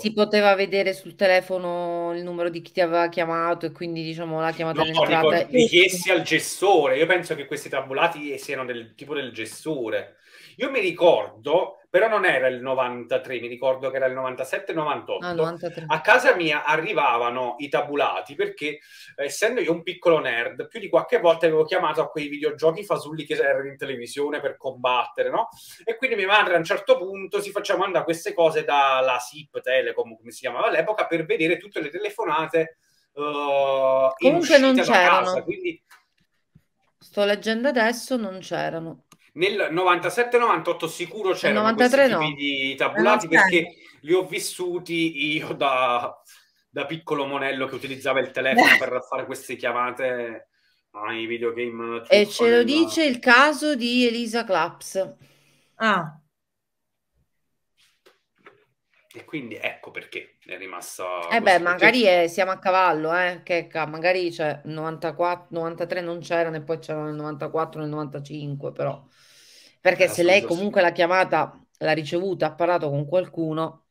si poteva vedere sul telefono il numero di chi ti aveva chiamato e quindi diciamo la chiamata no, d'entrata. Ricordo, richiesti al gestore, io penso che questi tabulati siano del tipo del gestore. Io mi ricordo, però non era il 93, mi ricordo che era il 97-98. Ah, a casa mia arrivavano i tabulati perché, essendo io un piccolo nerd, più di qualche volta avevo chiamato a quei videogiochi fasulli che erano in televisione per combattere, no? E quindi mia madre a un certo punto si faceva mandare queste cose dalla SIP Telecom, come si chiamava all'epoca, per vedere tutte le telefonate. Uh, Comunque non c'erano. Casa, quindi... Sto leggendo adesso, non c'erano. Nel 97-98 sicuro c'erano 93 questi no. di tabulati perché li ho vissuti io da, da piccolo monello che utilizzava il telefono per fare queste chiamate ai videogame. E ce lo dice il caso di Elisa Claps. Ah. E quindi ecco perché è rimasta. Eh beh, magari è, siamo a cavallo, eh, che magari c'è cioè, 94, 93 non c'erano e poi c'erano nel 94, nel 95, però. Perché eh, se lei comunque l'ha chiamata, l'ha ricevuta, ha parlato con qualcuno.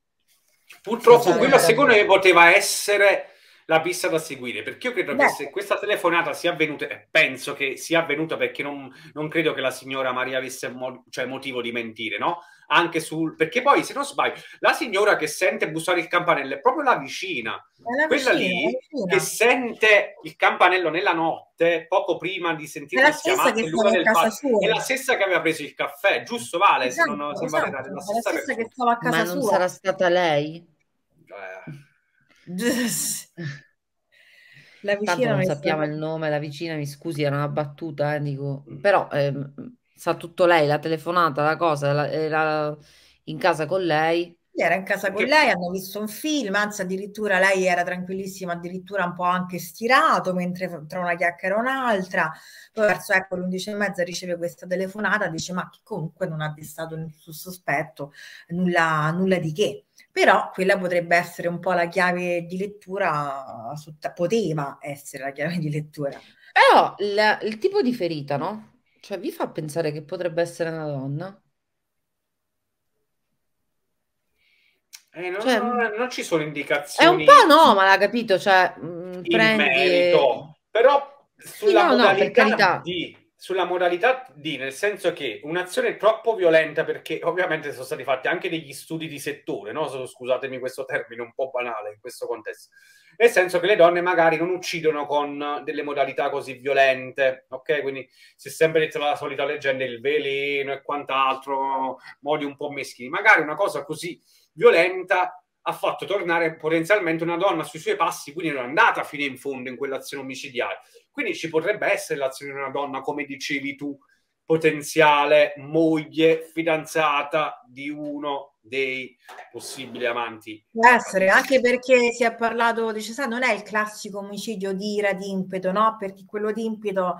Purtroppo cioè, quella secondo me poteva essere la pista da seguire, perché io credo Beh. che se questa telefonata sia avvenuta, e penso che sia avvenuta perché non, non credo che la signora Maria avesse mo cioè motivo di mentire, no? Anche sul... perché poi, se non sbaglio, la signora che sente bussare il campanello è proprio la vicina, la quella vicina, lì vicina. che sente il campanello nella notte, poco prima di sentire la chiamata dell'una del padre, è la stessa che aveva preso il caffè, giusto Vale? Esatto, se non esatto, sembra esatto, la stessa, la stessa che stava a casa Ma sua. non sarà stata lei? Eh La vicina Tanto non sappiamo stata... il nome, la vicina, mi scusi, era una battuta, eh, dico. però eh, sa tutto lei, la telefonata, la cosa, la, la, in casa con lei, era in casa con lei, hanno visto un film, anzi addirittura lei era tranquillissima, addirittura un po' anche stirato, mentre tra una chiacchiera e un'altra, poi verso ecco, l'11 e mezza riceve questa telefonata, dice ma che comunque non ha destato nessun sospetto, nulla, nulla di che però quella potrebbe essere un po' la chiave di lettura, poteva essere la chiave di lettura. Però il, il tipo di ferita, no? Cioè vi fa pensare che potrebbe essere una donna? Eh, non, cioè, non, mm, non, ci sono indicazioni. È un po' anomala, capito? Cioè, mh, mm, prendi... merito. Però sulla, sì, no, modalità no, di, sulla modalità di, nel senso che un'azione troppo violenta, perché ovviamente sono stati fatti anche degli studi di settore, no? scusatemi questo termine un po' banale in questo contesto, nel senso che le donne magari non uccidono con delle modalità così violente, ok? Quindi si è sempre detto la solita leggenda, il veleno e quant'altro, modi un po' meschini, magari una cosa così violenta ha fatto tornare potenzialmente una donna sui suoi passi, quindi non è andata fino in fondo in quell'azione omicidiale. Quindi ci potrebbe essere l'azione di una donna, come dicevi tu, potenziale moglie, fidanzata di uno dei possibili amanti. Può essere, anche perché si è parlato di Cesare, non è il classico omicidio di ira di impeto, no? Perché quello di d'impeto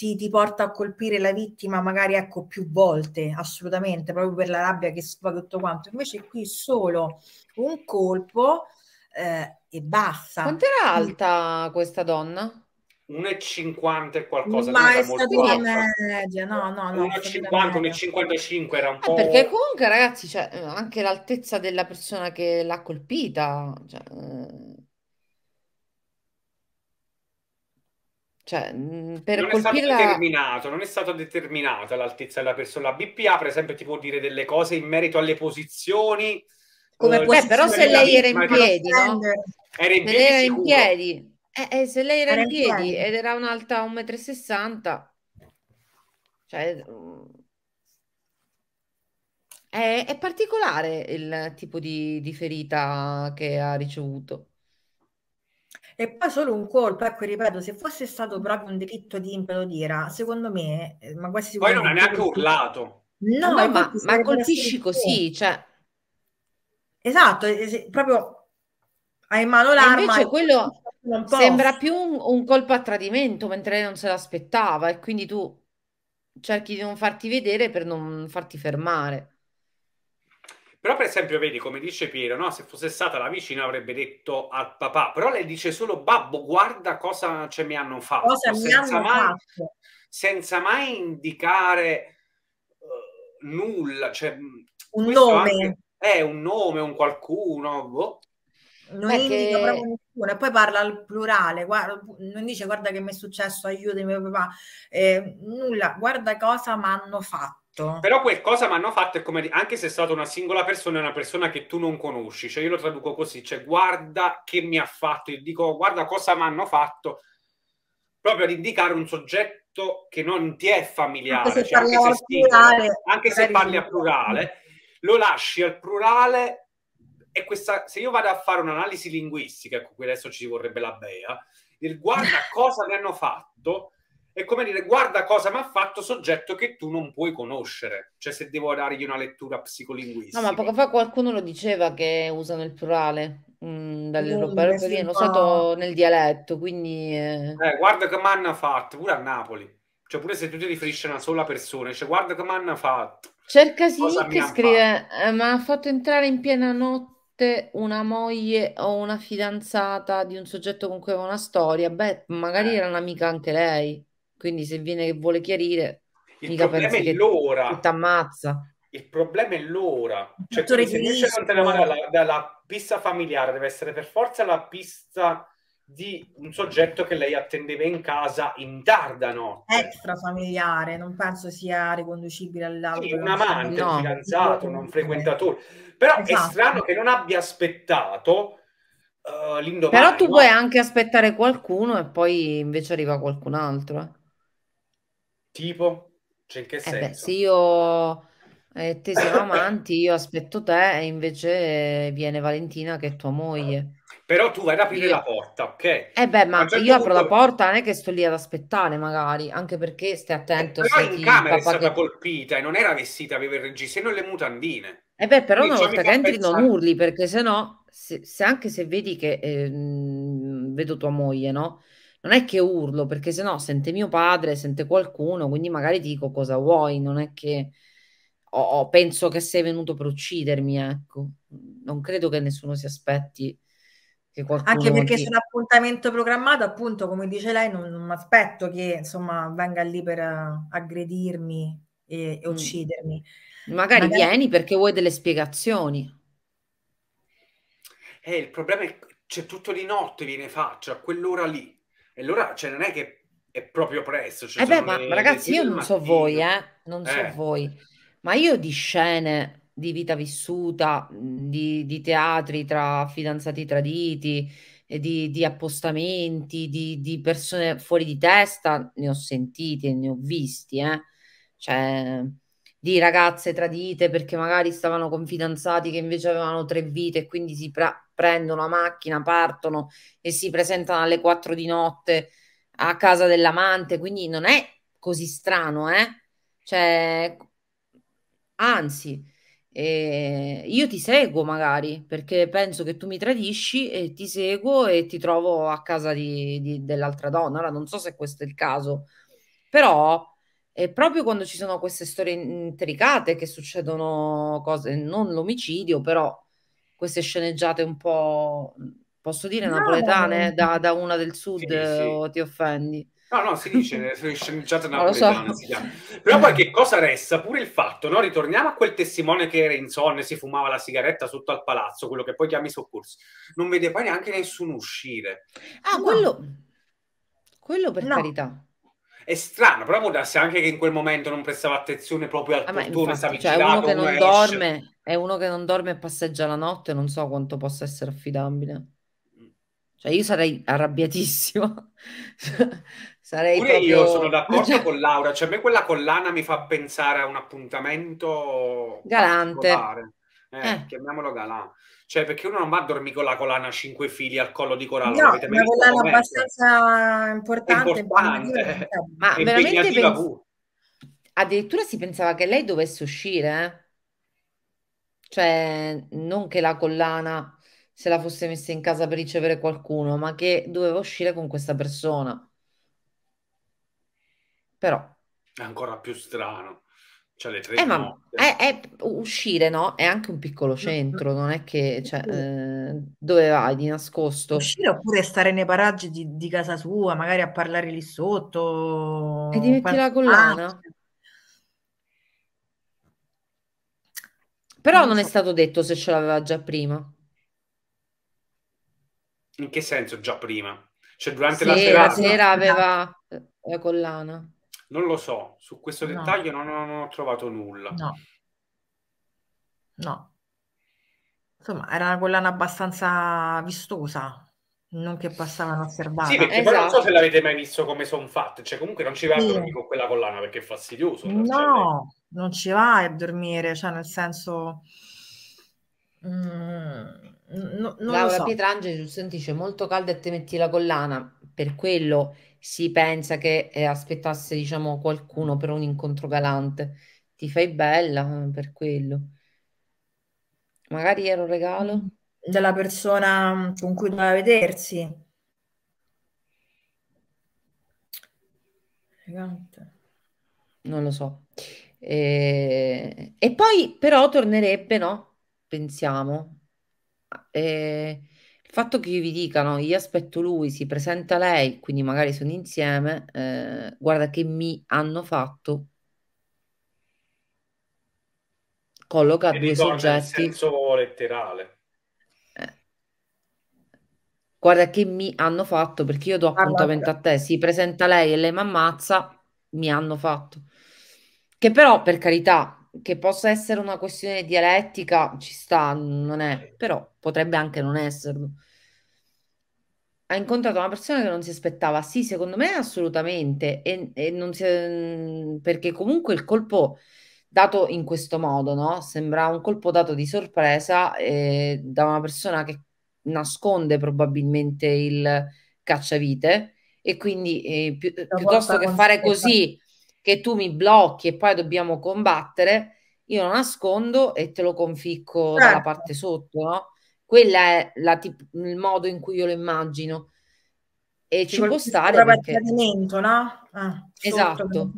ti, ti, porta a colpire la vittima magari ecco più volte, assolutamente, proprio per la rabbia che sfoga tutto quanto. Invece qui solo un colpo eh, e basta. Quant'era alta questa donna? 1,50 e qualcosa. Ma è stata una media, no, no, no. 1,50, 1,55 era un eh, po'... perché comunque ragazzi, cioè, anche l'altezza della persona che l'ha colpita... Cioè, eh Cioè, per non è stato determinato, non è stata determinata l'altezza della persona. La BPA, per esempio, ti può dire delle cose in merito alle posizioni. Come eh, può, però se lei era in piedi, no? Era in piedi, era in piedi. Eh, eh, se lei era, era in piedi ed era un'alta 1,60 m, cioè, è, è particolare il tipo di, di ferita che ha ricevuto. E poi solo un colpo, ecco, ripeto, se fosse stato proprio un delitto di impeto d'ira, secondo me, eh, ma quasi Poi non ha neanche urlato. No, no ma, ma colpisci così, cioè... Esatto, es- eh, proprio hai in mano l'arma. E invece quello sembra più un, un colpo a tradimento, mentre lei non se l'aspettava, e quindi tu cerchi di non farti vedere per non farti fermare. Però, per esempio, vedi come dice Piero: no? se fosse stata la vicina avrebbe detto al papà, però lei dice solo: Babbo, guarda cosa ce mi hanno fatto. Cosa senza, hanno mai, fatto. senza mai indicare uh, nulla. Cioè, mm, un nome. è eh, un nome, un qualcuno. Boh. Non Perché... indica proprio nessuno e poi parla al plurale, guarda, non dice guarda che mi è successo, aiutami papà, eh, nulla, guarda cosa mi hanno fatto Esatto. Però qualcosa mi hanno fatto, è come, anche se è stata una singola persona, è una persona che tu non conosci, cioè io lo traduco così, cioè guarda che mi ha fatto, io dico guarda cosa mi hanno fatto, proprio ad indicare un soggetto che non ti è familiare, anche se, cioè, parli, anche se plurale, anche se parli a plurale, lo lasci al plurale e questa, se io vado a fare un'analisi linguistica, ecco qui adesso ci vorrebbe la Bea, del guarda cosa mi hanno fatto, è come dire guarda cosa mi ha fatto soggetto che tu non puoi conoscere, cioè se devo dargli una lettura psicolinguistica. No, ma poco fa qualcuno lo diceva che usano il plurale mh, mm, dalle mm, robe, sì, usato nel dialetto, quindi... Eh... Eh, guarda che mi hanno fatto, pure a Napoli, cioè pure se tu ti riferisci a una sola persona, cioè guarda che mi hanno fatto. Cerca Sinic che scrive, ma ha fatto entrare in piena notte una moglie o una fidanzata di un soggetto con cui aveva una storia, beh, magari eh. era un'amica anche lei. Quindi se viene che vuole chiarire, il mica pensi che l'ora. ti ammazza. Il problema è l'ora. Cioè, se riesci a allontanare dalla, dalla pista familiare, deve essere per forza la pista di un soggetto che lei attendeva in casa in tarda notte. familiare non penso sia riconducibile all'altro. Sì, un amante, no. un fidanzato, un non frequentatore. Però esatto. è strano che non abbia aspettato uh, l'indomani. Però tu no? puoi anche aspettare qualcuno e poi invece arriva qualcun altro. Eh? Tipo? Cioè, in che Eh beh, se io e eh, te siamo amanti, io aspetto te e invece eh, viene Valentina che è tua moglie. Però tu vai ad aprire Io... la porta, ok? Eh beh, ma un certo io apro la porta, non è che sto lì ad aspettare magari, anche perché stai Eh, attento Però in camera è stata che... colpita e non era vestita, aveva il reggiseno non le mutandine. Eh beh, però Quindi una volta che fa entri non urli, perché sennò, se, se anche se vedi che ehm, vedo tua moglie, no? non è che urlo perché sennò no sente mio padre, sente qualcuno, quindi magari dico cosa vuoi, non è che oh, penso che sei venuto per uccidermi, ecco. Non credo che nessuno si aspetti che qualcuno Anche perché ti... se un appuntamento programmato, appunto, come dice lei, non, non mi aspetto che, insomma, venga lì per eh, aggredirmi e, e mm. uccidermi. Magari, magari vieni perché vuoi delle spiegazioni. Eh, il problema è che c'è tutto di notte, viene fatto, cioè a quell'ora lì. E allora, cioè, non è che è proprio presto. Cioè eh beh, ma, le, ragazzi, io non so voi, eh, non so eh. voi, ma io di scene, di vita vissuta, di, di teatri tra fidanzati traditi, eh, di, di appostamenti, di, di, persone fuori di testa, ne ho sentiti, e ne ho visti, eh. Cioè, di ragazze tradite perché magari stavano con fidanzati che invece avevano tre vite e quindi si... Pra- prendono la macchina, partono e si presentano alle 4 di notte a casa dell'amante, quindi non è così strano, eh? Cioè, anzi, eh, io ti seguo magari perché penso che tu mi tradisci e ti seguo e ti trovo a casa di, di, dell'altra donna. Ora non so se questo è il caso, però è proprio quando ci sono queste storie intricate che succedono cose, non l'omicidio, però queste sceneggiate un po', posso dire, no, napoletane, no. Da, da, una del sud sì, sì. o ti offendi? No, no, si dice sceneggiate napoletana, no, so. si chiama. Però qualche cosa resta, pure il fatto, no? Ritorniamo a quel testimone che era insonne, si fumava la sigaretta sotto al palazzo, quello che poi chiami i soccorsi. Non vede poi neanche nessuno uscire. Ah, no. quello... Quello per no. carità. È strano, però può darsi anche che in quel momento non prestava attenzione proprio al ah, portone, infatti, cioè, uno che non esce. dorme, è uno che non dorme e passeggia la notte, non so quanto possa essere affidabile. Cioè io sarei arrabbiatissimo. sarei Pure proprio... io sono d'accordo cioè... con Laura, cioè a me quella collana mi fa pensare a un appuntamento galante eh, eh. chiamiamolo galà. Cioè, perché uno non va a dormire con la collana a cinque fili al collo di corallo. No, una collana abbastanza importante. importante. Ma e eh, veramente pens- addirittura si pensava che lei dovesse uscire, eh. cioè non che la collana se la fosse messa in casa per ricevere qualcuno, ma che doveva uscire con questa persona. Però è ancora più strano c'è le tre eh, ma è, è, uscire, no? È anche un piccolo centro, non è che cioè, eh, dove vai di nascosto? Uscire oppure stare nei paraggi di, di casa sua, magari a parlare lì sotto. E ti metti la collana. Però non, è stato detto se ce l'aveva già prima. In che senso già prima? Cioè durante sì, la serata? La sera aveva esatto. la collana. Non lo so, su questo no. dettaglio non, non, ho trovato nulla. No. No. Insomma, era una collana abbastanza vistosa, non che passavano osservata. Sì, perché esatto. poi non so esatto. se l'avete mai visto come sono fatte, cioè comunque non ci va sì. a dormire con quella collana perché è fastidioso. No, non ci vai a dormire, cioè nel senso... Mm, no, non Laura so. Pietrangeli giustamente dice molto caldo e te metti la collana, per quello si pensa che eh, aspettasse, diciamo, qualcuno per un incontro galante. Ti fai bella eh, per quello. Magari era un regalo mm, della persona mm, con cui doveva vedersi. Non lo so. E, e poi però tornerebbe, no? Pensiamo. eh, il fatto che io vi dicano, io aspetto lui, si presenta lei, quindi magari sono insieme, eh, guarda che mi hanno fatto, colloca e due soggetti. In senso letterale. Eh. Guarda che mi hanno fatto, perché io do ah, appuntamento ah, a te, si presenta lei e lei mi ammazza, mi hanno fatto. Che però, per carità, che possa essere una questione dialettica ci sta, non è, però potrebbe anche non esserlo. Ha incontrato una persona che non si aspettava? Sì, secondo me assolutamente, e, e non si, mm, perché comunque il colpo dato in questo modo, no? Sembra un colpo dato di sorpresa eh, da una persona che nasconde probabilmente il cacciavite e quindi eh, pi- piuttosto che fare così esatto che tu mi blocchi e poi dobbiamo combattere, io lo nascondo e te lo conficco certo. dalla parte sotto, no? Quella è la, il modo in cui io lo immagino. E ci, ci può stare perché... no? Ah, esatto.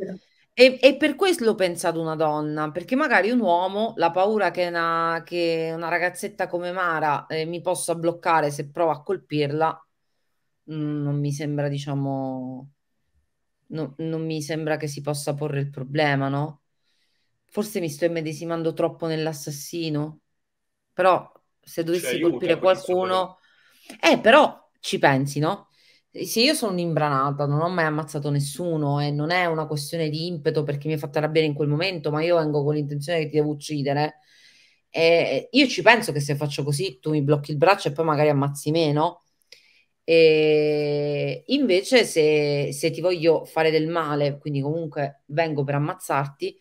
E, e, per questo l'ho pensato una donna, perché magari un uomo, la paura che una, che una ragazzetta come Mara eh, mi possa bloccare se provo a colpirla, mh, mm, non mi sembra, diciamo, no, non mi sembra che si possa porre il problema, no? Forse mi sto immedesimando troppo nell'assassino, però se cioè, dovessi cioè, colpire qualcuno... Eh, però ci pensi, no? Se io sono un'imbranata, non ho mai ammazzato nessuno e non è una questione di impeto perché mi è fatto arrabbiare in quel momento, ma io vengo con l'intenzione che ti devo uccidere. E io ci penso che se faccio così tu mi blocchi il braccio e poi magari ammazzi me, no? E invece, se, se, ti voglio fare del male, quindi comunque vengo per ammazzarti,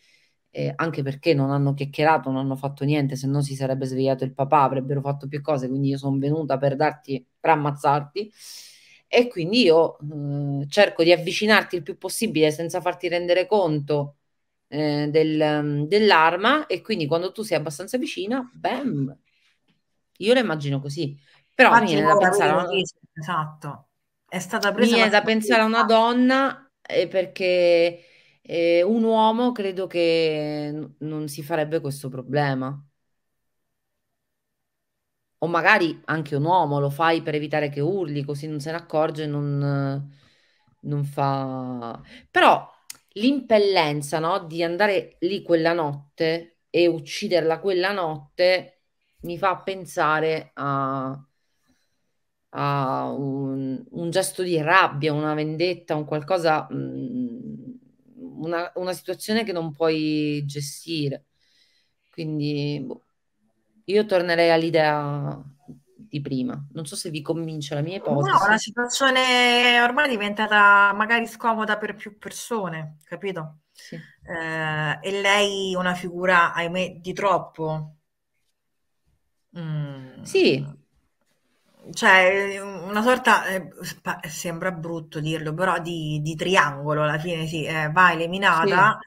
eh, anche perché non hanno chiacchierato, non hanno fatto niente, se no si sarebbe svegliato il papà, avrebbero fatto più cose, quindi io sono venuta per darti, per ammazzarti. E quindi io eh, cerco di avvicinarti il più possibile senza farti rendere conto eh, del, dell'arma e quindi quando tu sei abbastanza vicina, bam! Io la immagino così. Però Infatti, mi viene da pensare... Una... Esatto. È stata presa... Mi è da pensare a una donna eh, perché eh, un uomo credo che non si farebbe questo problema. O magari anche un uomo lo fai per evitare che urli, così non se ne accorge, non, non fa... Però l'impellenza, no, di andare lì quella notte e ucciderla quella notte mi fa pensare a a un, un gesto di rabbia, una vendetta, un qualcosa, mm, una, una situazione che non puoi gestire. Quindi boh, io tornerei all'idea di prima. Non so se vi convince la mia ipotesi. No, la situazione è ormai diventata magari scomoda per più persone, capito? Sì. Eh, e lei una figura, ahimè, di troppo. Mm. Sì, cioè, una sorta, eh, sembra brutto dirlo, però di, di triangolo alla fine sì, eh, va Sì. eliminata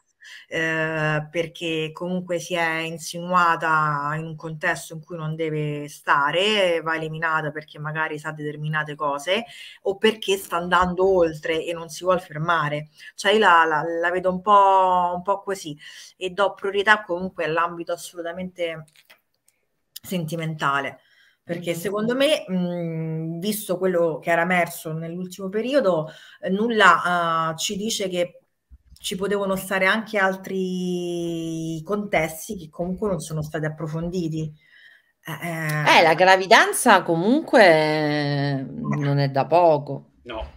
eh, perché comunque si è insinuata in un contesto in cui non deve stare, va eliminata perché magari sa determinate cose o perché sta andando oltre e non si vuole fermare. Cioè, io la, la- la vedo un po', un po' così e do priorità comunque all'ambito assolutamente sentimentale perché mm-hmm. secondo me, mh, mhmm, visto quello che era emerso nell'ultimo periodo, eh, nulla uh, ci dice che ci potevano stare anche altri contesti che comunque non sono stati approfonditi. Eh, eh, eh. la gravidanza comunque non è da poco. No.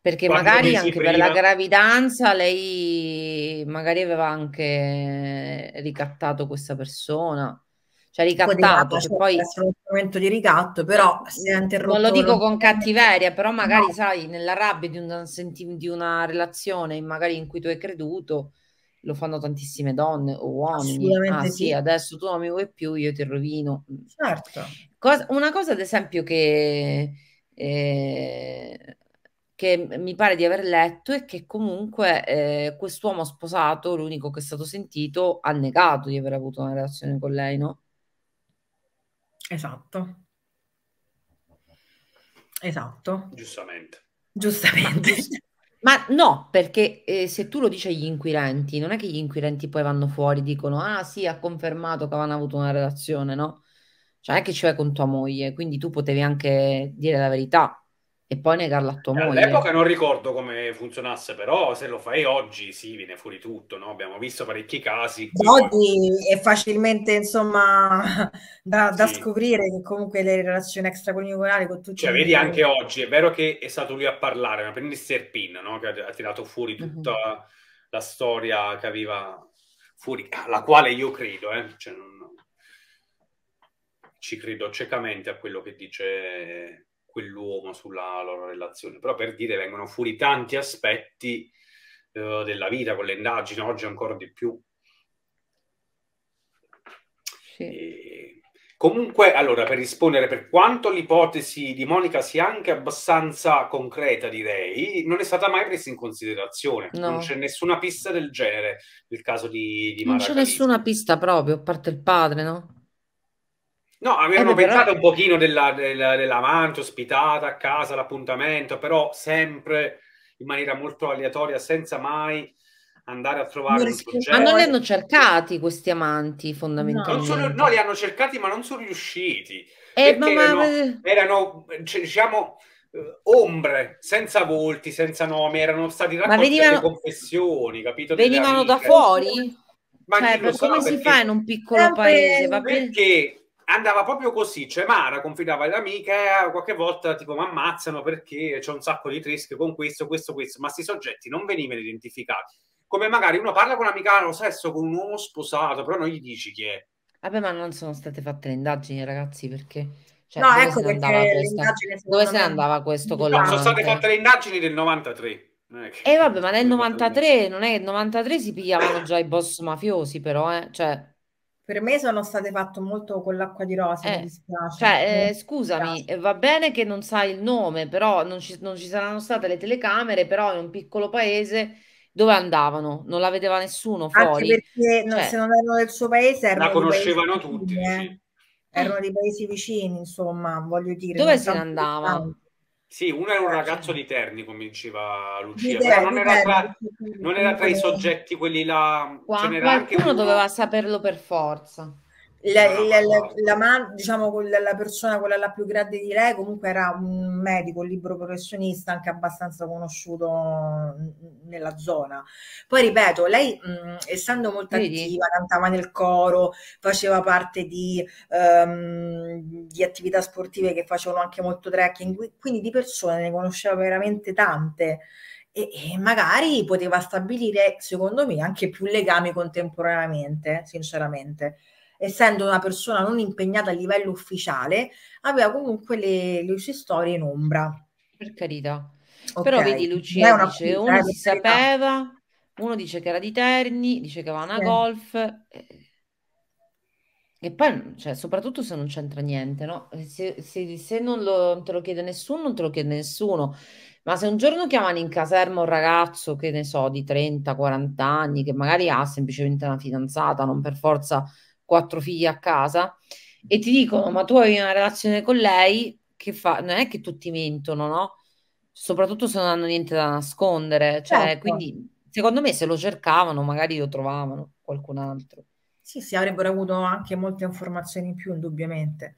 Perché Quando magari anche prima... per la gravidanza lei magari aveva anche ricattato questa persona cioè ricattato. Ricatto, cioè, poi... È un momento di ricatto, però eh, se è interrotto... Non lo dico con cattiveria, però magari no. sai, nella rabbia di, un, di una relazione magari in cui tu hai creduto, lo fanno tantissime donne o uomini. Ah, sì. sì. adesso tu non mi vuoi più, io ti rovino. Mm. Certo. Cosa, una cosa, ad esempio, che, eh, che, mi pare di aver letto è che comunque eh, quest'uomo sposato, l'unico che è stato sentito, ha negato di aver avuto una relazione con lei, no? Esatto. Esatto. Giustamente. Giustamente. Ma no, perché eh, se tu lo dici agli inquirenti, non è che gli inquirenti poi vanno fuori e dicono ah sì, ha confermato che avevano avuto una relazione, no? Cioè è che ci vai con tua moglie, quindi tu potevi anche dire la verità e poi negarla a tua All'epoca moglie. All'epoca non ricordo come funzionasse, però se lo fai oggi sì, viene fuori tutto, no? Abbiamo visto parecchi casi. Oggi poi... è facilmente, insomma, da, da sì. scoprire che comunque le relazioni extraconiugali con tutti... Cioè, vedi miei... anche oggi, è vero che è stato lui a parlare, ma prendi Serpin, no? Che ha, ha tirato fuori mhm. tutta mm-hmm. la storia che aveva fuori, alla quale io credo, eh? Cioè, non... Ci credo ciecamente a quello che dice quell'uomo sulla loro relazione. Però per dire vengono fuori tanti aspetti eh, della vita con le indagini, oggi ancora di più. Sì. E... Comunque, allora, per rispondere, per quanto l'ipotesi di Monica sia anche abbastanza concreta, direi, non è stata mai presa in considerazione. No. Non c'è nessuna pista del genere nel caso di, di Non c'è nessuna pista proprio, a parte il padre, no? No, avevano eh, pensato però... un pochino della, della, dell'amante ospitata a casa, l'appuntamento, però sempre in maniera molto aleatoria, senza mai andare a trovare un soggetto. Ma non li hanno cercati questi amanti fondamentalmente? No, sono, no li hanno cercati ma non sono riusciti. Eh, ma, ma... erano, erano cioè, diciamo, eh, ombre, senza volti, senza nomi, erano stati raccolte venivano... confessioni, capito? Venivano da fuori? Ma cioè, so, come perché... si fa in un piccolo eh, paese? Va perché andava proprio così, cioè Mara confidava alle amiche, eh, qualche volta tipo mi ammazzano perché c'è un sacco di trische con questo, questo, questo, ma questi soggetti non venivano identificati. Come magari uno parla con un'amica ah, lo sesso, con un uomo sposato, però non gli dici chi è. Vabbè, ma non sono state fatte le indagini, ragazzi, perché... Cioè, no, ecco perché Dove se ne andava questo con no, sono state fatte le indagini del 93. E eh, vabbè, ma nel 93, non è che nel 93 si pigliavano già i boss mafiosi, però, eh? Cioè per me sono state fatte molto con l'acqua di rosa, eh, mi dispiace. Cioè, eh, scusami, eh, va bene che non sai il nome, però non ci, non ci, saranno state le telecamere, però in un piccolo paese dove andavano? Non la vedeva nessuno fuori. Anche perché cioè, se non erano del suo paese... Erano la conoscevano tutti, eh. sì. Erano dei paesi vicini, insomma, voglio dire. Dove se ne andavano? Sì, uno era un ragazzo di Terni, come diceva Lucia, di però non era, tra, non era, tra, i soggetti quelli là. Qua, cioè, qualcuno anche... doveva saperlo per forza. Ah, la, la, la, la, diciamo, la persona, quella la più grande di lei, comunque era un medico, un libro professionista anche abbastanza conosciuto nella zona. Poi ripeto, lei mh, essendo molto Vedi? attiva, cantava nel coro, faceva parte di, um, di, attività sportive che facevano anche molto trekking, quindi di persone ne conosceva veramente tante. E, e magari poteva stabilire, secondo me, anche più legami contemporaneamente, sinceramente essendo una persona non impegnata a livello ufficiale, aveva comunque le, le sue storie in ombra. Per carità. Okay. Però vedi Lucia una... dice, uno eh, si sapeva, uno dice che era di Terni, dice che aveva una eh. golf. E poi, cioè, soprattutto se non c'entra niente, no? Se, se, se non lo, te lo chiede nessuno, non te lo chiede nessuno. Ma se un giorno chiamano in caserma un ragazzo, che ne so, di 30-40 anni, che magari ha semplicemente una fidanzata, non per forza quattro figli a casa e ti dicono ma tu hai una relazione con lei che fa non è che tutti mentono no soprattutto se non hanno niente da nascondere cioè certo. quindi secondo me se lo cercavano magari lo trovavano qualcun altro sì sì avrebbero avuto anche molte informazioni in più indubbiamente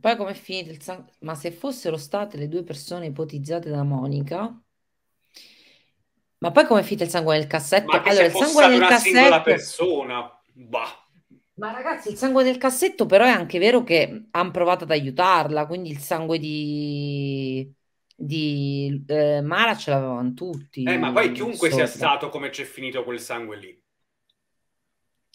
poi come finito il sangue ma se fossero state le due persone ipotizzate da Monica ma poi come finito il sangue nel cassetto? Ma allora, se il sangue fosse nel una cassetto... singola persona, Bah. Ma ragazzi, il sangue nel cassetto però è anche vero che hanno provato ad aiutarla, quindi il sangue di, di eh, Mara ce l'avevano tutti. Eh, ma poi chiunque sopra. sia stato come c'è finito quel sangue lì.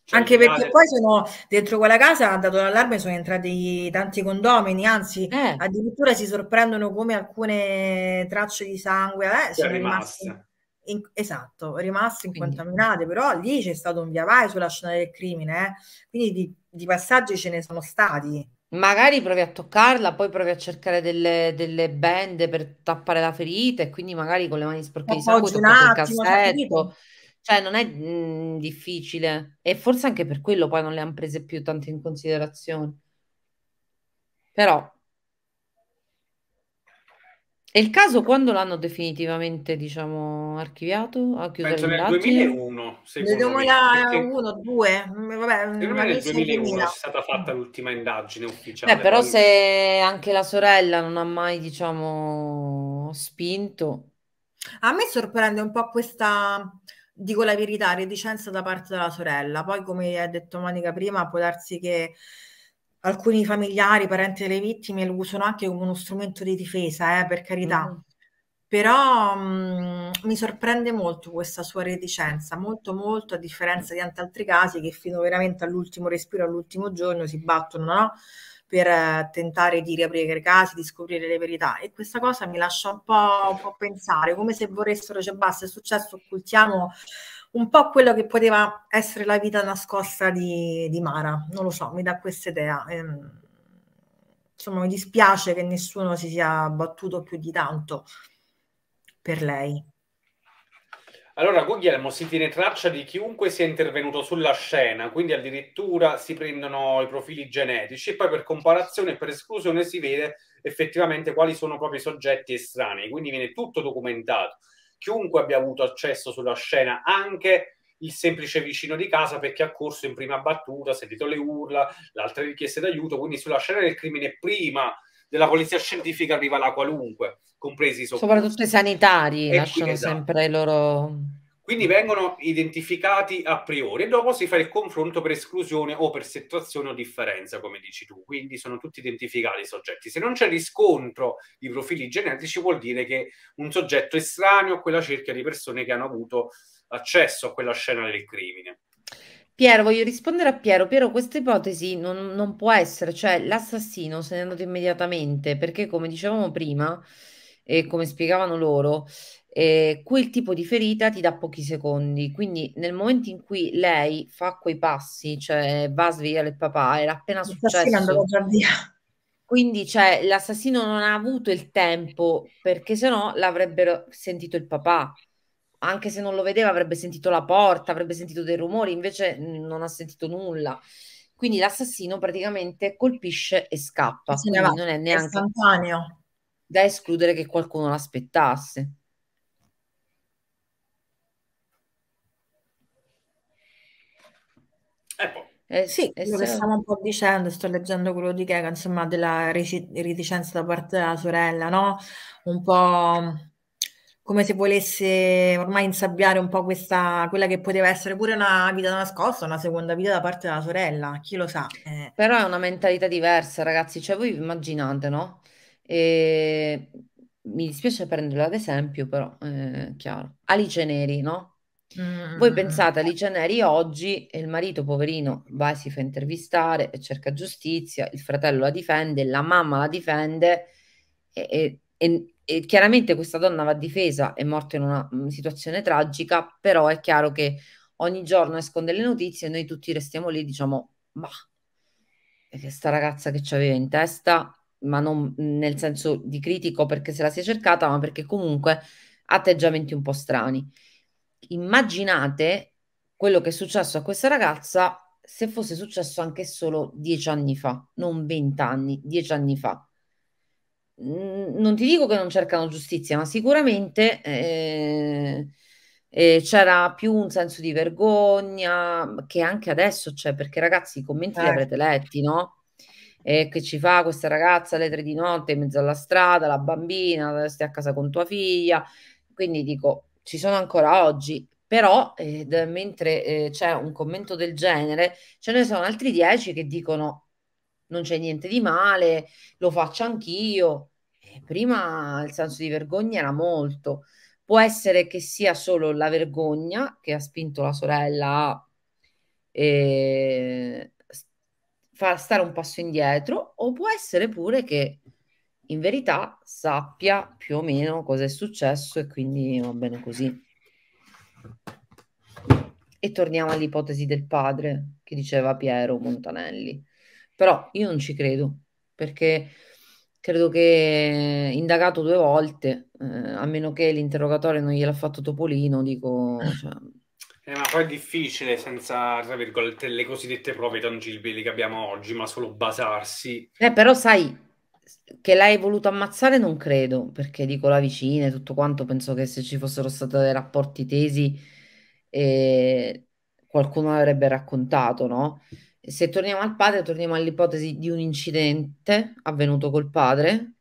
Cioè, anche perché poi sono dentro quella casa, hanno dato l'allarme, sono entrati tanti condomini, anzi eh. addirittura si sorprendono come alcune tracce di sangue eh, sono rimaste in, esatto, rimasto incontaminato, Quindi. però lì c'è stato un via vai sulla scena del crimine, eh? quindi di, di, passaggi ce ne sono stati. Magari provi a toccarla, poi provi a cercare delle, delle bende per tappare la ferita e quindi magari con le mani sporche di sangue toccato il cassetto. Cioè non è mh, mm, difficile e forse anche per quello poi non le hanno prese più tanto in considerazione. Però e il caso quando l'hanno definitivamente, diciamo, archiviato? Ha chiuso Penso nel 2001, mm, mm, secondo me. Nel 2001, vabbè, secondo me nel 2001 è stata fatta l'ultima indagine ufficiale. Beh, però se anche la sorella non ha mai, diciamo, spinto... A me sorprende un po' questa, dico la verità, reticenza da parte della sorella. Poi, come ha detto Monica prima, può darsi che alcuni familiari, parenti delle vittime lo usano anche come uno strumento di difesa, eh, per carità. Mm-hmm. Mm. Però mh, mi sorprende molto questa sua reticenza, molto molto a differenza di tanti altri casi che fino veramente all'ultimo respiro, all'ultimo giorno si battono no? per eh, tentare di riaprire i casi, di scoprire le verità. E questa cosa mi lascia un po', un po pensare, come se vorressero, cioè basta, è successo, occultiamo un po' quello che poteva essere la vita nascosta di, di Mara, non lo so, mi dà questa idea. Ehm, insomma, mi dispiace che nessuno si sia battuto più di tanto per lei. Allora, Guglielmo, si tiene traccia di chiunque sia intervenuto sulla scena, quindi addirittura si prendono i profili genetici e poi per comparazione e per esclusione si vede effettivamente quali sono proprio i soggetti estranei, quindi viene tutto documentato chiunque abbia avuto accesso sulla scena, anche il semplice vicino di casa perché ha corso in prima battuta, ha sentito le urla, le altre richieste d'aiuto, quindi sulla scena del crimine prima della polizia scientifica arriva la qualunque, compresi i soccorsi. Soprattutto i sanitari, e lasciano esatto. sempre i loro quindi vengono identificati a priori e dopo si fa il confronto per esclusione o per settazione o differenza, come dici tu. Quindi sono tutti identificati i soggetti. Se non c'è riscontro di profili genetici, vuol dire che un soggetto è estraneo a quella cerchia di persone che hanno avuto accesso a quella scena del crimine. Piero, voglio rispondere a Piero. Piero, questa ipotesi non, non, può essere, cioè l'assassino se n'è andato immediatamente perché, come dicevamo prima e come spiegavano loro, eh, quel tipo di ferita ti dà pochi secondi. Quindi nel momento in cui lei fa quei passi, cioè va a svegliare il papà, era appena successo. Quindi cioè, l'assassino non ha avuto il tempo perché sennò l'avrebbero sentito il papà. Anche se non lo vedeva, avrebbe sentito la porta, avrebbe sentito dei rumori, invece non ha sentito nulla. Quindi l'assassino praticamente colpisce e scappa. non è neanche istantaneo. da escludere che qualcuno l'aspettasse. Eh, eh, sì, quello che stiamo un po' dicendo, sto leggendo quello di Kega, insomma, della reticenza da parte della sorella, no? Un po' come se volesse ormai insabbiare un po' questa, quella che poteva essere pure una vita nascosta, una seconda vita da parte della sorella, chi lo sa. Eh. Però è una mentalità diversa, ragazzi, cioè voi immaginate, no? E... Mi dispiace prenderla ad esempio, però è eh, chiaro. Alice Neri, no? Mm, Voi mm, mm. pensate, Alice Neri oggi e il marito poverino va e si fa intervistare e cerca giustizia, il fratello la difende, la mamma la difende e, e, e chiaramente questa donna va difesa, è morta in una situazione tragica, però è chiaro che ogni giorno escono delle notizie e noi tutti restiamo lì diciamo, ma questa eh, ragazza che ci aveva in testa, ma non nel senso di critico perché se la si è cercata, ma perché comunque atteggiamenti un po' strani immaginate quello che è successo a questa ragazza se fosse successo anche solo dieci anni fa, non vent'anni, dieci anni fa. Non ti dico che non cercano giustizia, ma sicuramente eh, eh, c'era più un senso di vergogna che anche adesso c'è, perché ragazzi i commenti eh. li avrete certo. letti, no? che ci fa questa ragazza alle tre di notte in mezzo alla strada, la bambina, stai a casa con tua figlia. Quindi dico, ci sono ancora oggi, però eh, mentre eh, c'è un commento del genere, ce ne sono altri dieci che dicono non c'è niente di male, lo faccio anch'io. E prima il senso di vergogna era molto. Può essere che sia solo la vergogna che ha spinto la sorella a eh, far stare un passo indietro, o può essere pure che in verità sappia più o meno cosa è successo e quindi va bene così. E torniamo all'ipotesi del padre che diceva Piero Montanelli. Però io non ci credo, perché credo che indagato due volte, eh, a meno che l'interrogatorio non gliel'ha fatto Topolino, dico... Cioè... Eh, ma poi è difficile senza, tra virgolette, le cosiddette prove tangibili che abbiamo oggi, ma solo basarsi. Eh, però sai, che l'hai voluto ammazzare non credo, perché dico la vicina e tutto quanto, penso che se ci fossero stati dei rapporti tesi eh, qualcuno l'avrebbe raccontato, no? Se torniamo al padre, torniamo all'ipotesi di un incidente avvenuto col padre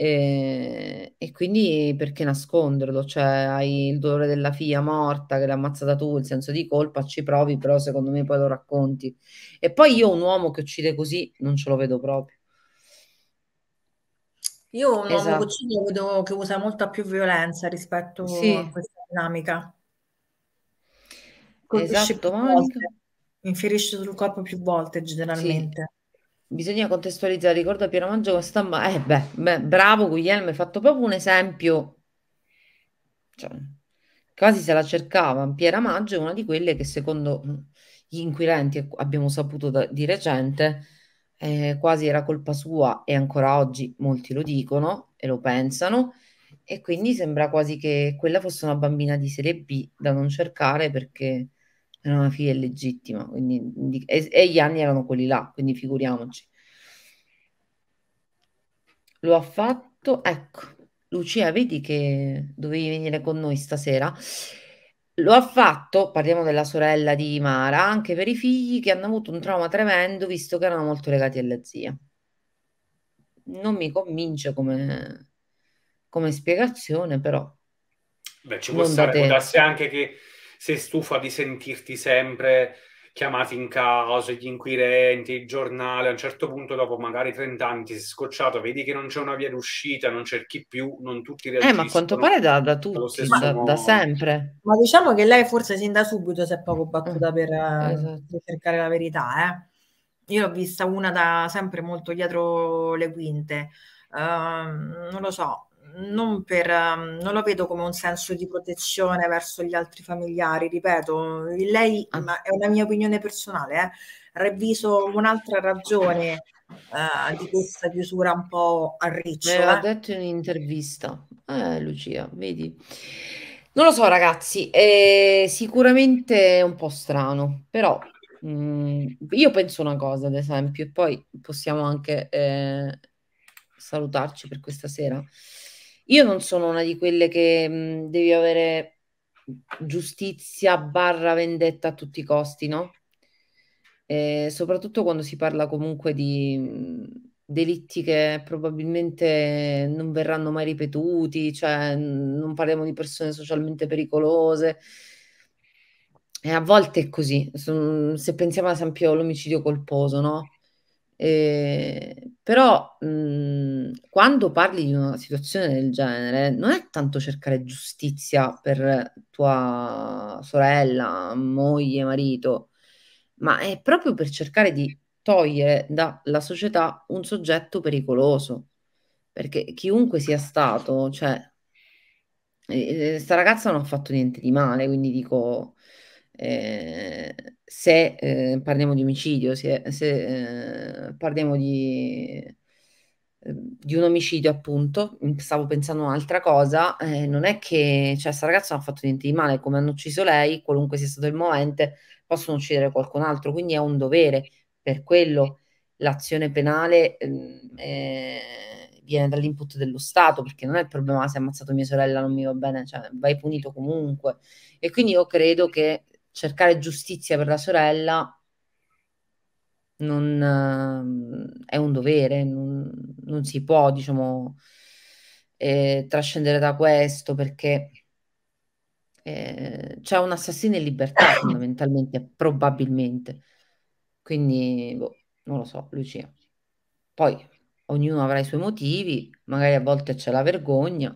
eh, e, quindi perché nasconderlo? Cioè hai il dolore della figlia morta che l'hai ammazzata tu, il senso di colpa, ci provi, però secondo me poi lo racconti. E poi io un uomo che uccide così non ce lo vedo proprio. Io ho un esatto. uomo cucino vedo che usa molta più violenza rispetto sì. a questa dinamica. Colpisce esatto, Monica. Inferisce sul corpo più volte generalmente. Bisogna contestualizzare, ricorda Piero Maggio con stampa. Eh beh, beh, bravo Guglielmo, hai fatto proprio un esempio. Cioè, quasi se la cercava. Piera Maggio è una di quelle che secondo gli inquirenti ecco, abbiamo saputo da, di recente eh, quasi era colpa sua e ancora oggi molti lo dicono e lo pensano e quindi sembra quasi che quella fosse una bambina di serie B da non cercare perché era una figlia illegittima quindi, e, e gli anni erano quelli là, quindi figuriamoci. Lo ha fatto, ecco, Lucia, vedi che dovevi venire con noi stasera. Lo ha fatto, parliamo della sorella di Mara, anche per i figli che hanno avuto un trauma tremendo visto che erano molto legati alla zia. Non mi convince come, come spiegazione, però. Beh, ci può stare, può darsi anche che sei stufa di sentirti sempre chiamati in causa, gli inquirenti, il giornale, a un certo punto dopo magari 30 anni ti sei scocciato, vedi che non c'è una via d'uscita, non cerchi più, non tutti reagiscono. Eh, ma a quanto pare da, da tutti, da, da, sempre. Ma diciamo che lei forse sin da subito si è poco battuta eh, per, eh, esatto. per cercare la verità, eh. Io l'ho vista una da sempre molto dietro le quinte. Uh, non lo so, non, per, ehm, non lo vedo come un senso di protezione verso gli altri familiari, ripeto, lei, ah. ma è una mia opinione personale, eh, ravviso un'altra ragione eh, di questa chiusura un po' a riccio. Me l'ha eh. detto in un'intervista, eh, Lucia, vedi. Non lo so ragazzi, è sicuramente è un po' strano, però mh, mm, io penso una cosa ad esempio, e poi possiamo anche eh, salutarci per questa sera. Io non sono una di quelle che mh, devi avere giustizia barra vendetta a tutti i costi, no? E soprattutto quando si parla comunque di delitti che probabilmente non verranno mai ripetuti, cioè non parliamo di persone socialmente pericolose. E a volte è così. Se pensiamo ad esempio all'omicidio colposo, no? Eh, però mh, mhmm, quando parli di una situazione del genere, non è tanto cercare giustizia per tua sorella, moglie, marito, ma è proprio per cercare di togliere dalla società un soggetto pericoloso. Perché chiunque sia stato, cioè, eh, sta ragazza non ha fatto niente di male, quindi dico, eh, se eh, parliamo di omicidio, se, se eh, parliamo di, eh, di, un omicidio, appunto, mm, stavo pensando un'altra cosa, eh, non è che cioè, ragazza non ha fatto niente di male, come hanno ucciso lei, qualunque sia stato il movente, possono uccidere qualcun altro, quindi è un dovere per quello l'azione penale mm, viene dall'input dello Stato, perché non è il problema ah, se ha ammazzato mia sorella non mi va bene, cioè vai punito comunque. E quindi io credo che cercare giustizia per la sorella non, eh, è un dovere, non, non si può, diciamo, eh, trascendere da questo perché eh, c'è un assassino in libertà fondamentalmente, probabilmente. Quindi, boh, non lo so, Lucia. Poi ognuno avrà i suoi motivi, magari a volte c'è la vergogna,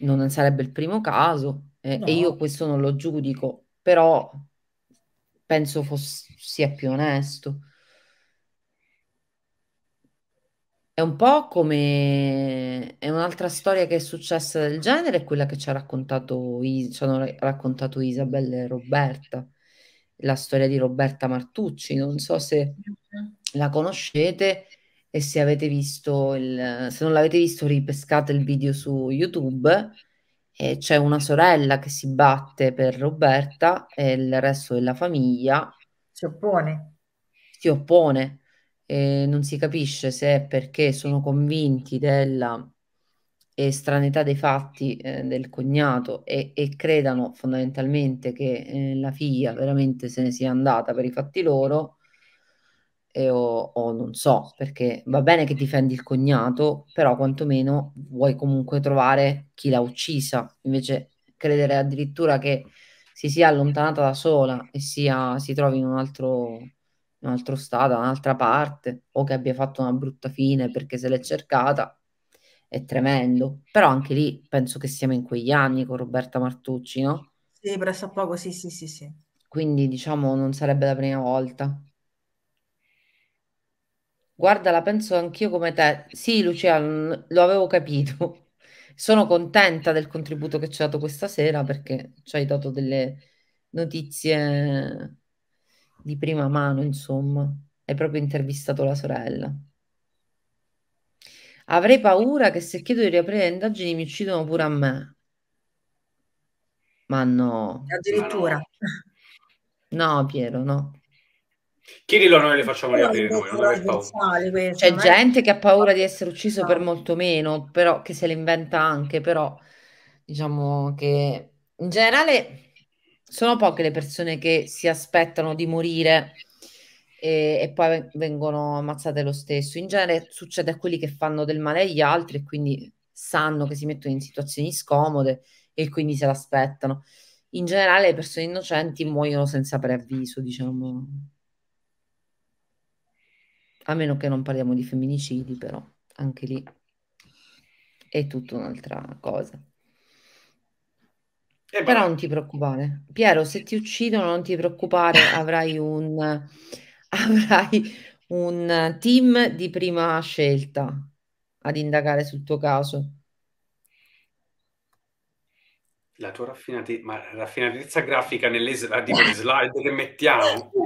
non sarebbe il primo caso, eh, no. e io questo non lo giudico, però penso fosse, sia più onesto. È un po' come è un'altra storia che è successa del genere, è quella che ci ha raccontato, ci hanno raccontato Isabel e Roberta, la storia di Roberta Martucci. Non so se la conoscete e se avete visto il, se non l'avete visto, ripescate il video su YouTube e c'è una sorella che si batte per Roberta e il resto della famiglia si oppone. Si oppone. E non si capisce se è perché sono convinti della estraneità dei fatti eh, del cognato e, e, credano fondamentalmente che eh, la figlia veramente se ne sia andata per i fatti loro o, o, non so, perché va bene che difendi il cognato, però quantomeno vuoi comunque trovare chi l'ha uccisa, invece credere addirittura che si sia allontanata da sola e sia, si trovi in un altro, in un altro stato, da un'altra parte, o che abbia fatto una brutta fine perché se l'è cercata, è tremendo. Però anche lì penso che siamo in quegli anni con Roberta Martucci, no? Sì, presso poco, sì, sì, sì, sì. Quindi diciamo non sarebbe la prima volta. Guarda, la penso anch'io come te. Sì, Lucia, lo avevo capito. Sono contenta del contributo che ci hai dato questa sera perché ci hai dato delle notizie di prima mano, insomma. Hai proprio intervistato la sorella. Avrei paura che se chiedo di riaprire le indagini mi uccidono pure a me. Ma no. Addirittura. No, Piero, no. Chiedilo a noi, le facciamo riaprire noi, non aver paura. Questo, C'è gente che ha paura di essere ucciso no. per ah. molto meno, però che se le inventa anche, però diciamo che in generale sono poche le persone che si aspettano di morire e, e poi vengono ammazzate lo stesso. In genere succede a quelli che fanno del male agli altri e quindi sanno che si mettono in situazioni scomode e quindi se l'aspettano. In generale le persone innocenti muoiono senza preavviso, diciamo a meno che non parliamo di femminicidi, però anche lì è tutta un'altra cosa. Eh però non ti preoccupare. Piero, se ti uccidono non ti preoccupare, avrai un, avrai un team di prima scelta ad indagare sul tuo caso. La tua raffinatezza, raffinatezza grafica nelle slide che mettiamo.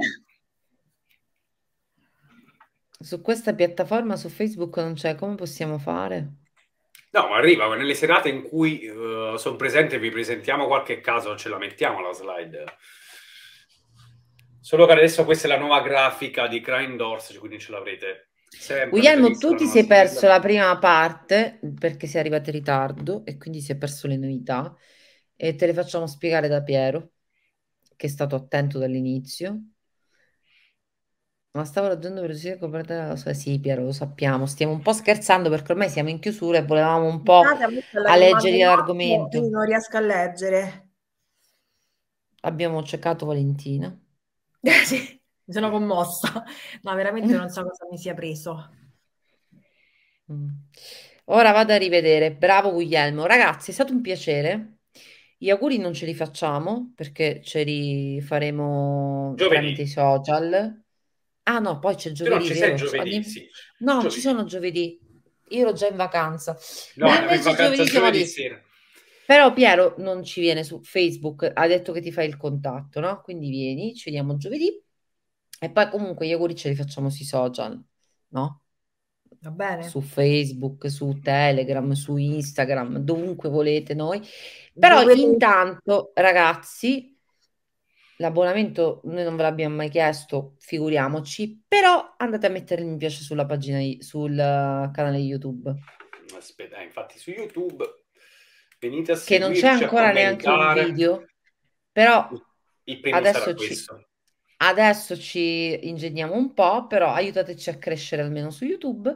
Su questa piattaforma, su Facebook non c'è, come possiamo fare? No, ma arriva nelle serate in cui uh, eh, sono presente, vi presentiamo qualche caso, ce la mettiamo la slide. Solo che adesso questa è la nuova grafica di Crime Doors, quindi ce l'avrete. sempre. Guglielmo, tu ti sei perso la prima parte perché sei arrivato in ritardo e quindi si è perso le novità e te le facciamo spiegare da Piero, che è stato attento dall'inizio. Ma stavo raggiungendo velocità coperta dalla sua Sipia, lo sappiamo. Stiamo un po' scherzando perché ormai siamo in chiusura e volevamo un po' a leggere l'argomento. Non riesco a leggere. Abbiamo cercato Valentina. sì, mi sono commossa. No, veramente non so cosa mi sia preso. Mm. Ora vado a rivedere. Bravo Guglielmo. Ragazzi, è stato un piacere. Gli auguri non ce li facciamo perché ce li faremo Giovedì. tramite i social Ah no, poi c'è giovedì. Però ci giovedì, sì. No, giovedì. ci sono giovedì. Io ero già in vacanza. No, Ma invece in giovedì, giovedì sera. Però Piero non ci viene su Facebook, ha detto che ti fai il contatto, no? Quindi vieni, ci vediamo giovedì. E poi comunque gli auguri ce li facciamo sui social, no? Va bene. Su Facebook, su Telegram, su Instagram, dovunque volete noi. Però Dove... intanto, ragazzi, L'abbonamento noi non ve l'abbiamo mai chiesto, figuriamoci, però andate a mettere il mi piace sulla pagina, sul eh, canale YouTube. Aspetta, eh, infatti su YouTube venite a Che non c'è ancora neanche un video, però adesso ci, adesso ci ingegniamo un po', però aiutateci a crescere almeno su YouTube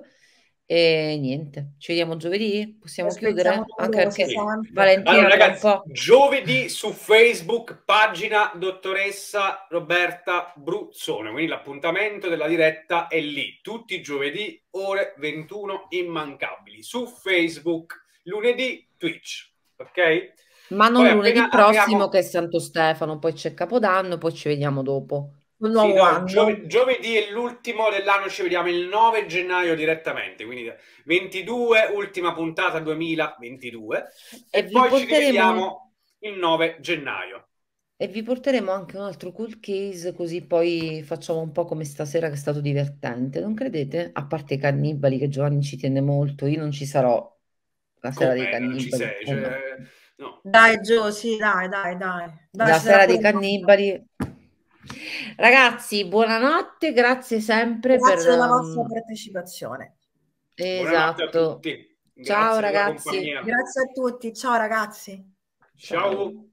e niente, ci vediamo giovedì? Possiamo chiudere? Anche perché sì. Valentina allora, ragazzi, giovedì su Facebook, pagina dottoressa Roberta Bruzzone, quindi l'appuntamento della diretta è lì, tutti i giovedì ore 21 immancabili, su Facebook, lunedì Twitch, ok? Ma non lunedì appena, prossimo abbiamo... che è Santo Stefano, poi c'è Capodanno, poi ci vediamo dopo un nuovo sì, no, anno. Giove, giovedì è l'ultimo dell'anno, ci vediamo il 9 gennaio direttamente, quindi 22, ultima puntata 2022 e, e poi porteremo... ci vediamo il 9 gennaio. E vi porteremo anche un altro cool case, così poi facciamo un po' come stasera che è stato divertente, non credete? A parte i cannibali, che Giovanni ci tiene molto, io non ci sarò la sera come? dei cannibali. Sei, cioè... no. Dai Gio, sì, dai, dai, dai. dai la sera dei cannibali... Modo. Ragazzi, buonanotte, grazie sempre grazie per la ehm, vostra partecipazione. Esatto. Ciao ragazzi. Grazie a tutti. Ciao ragazzi. Ciao. Ciao.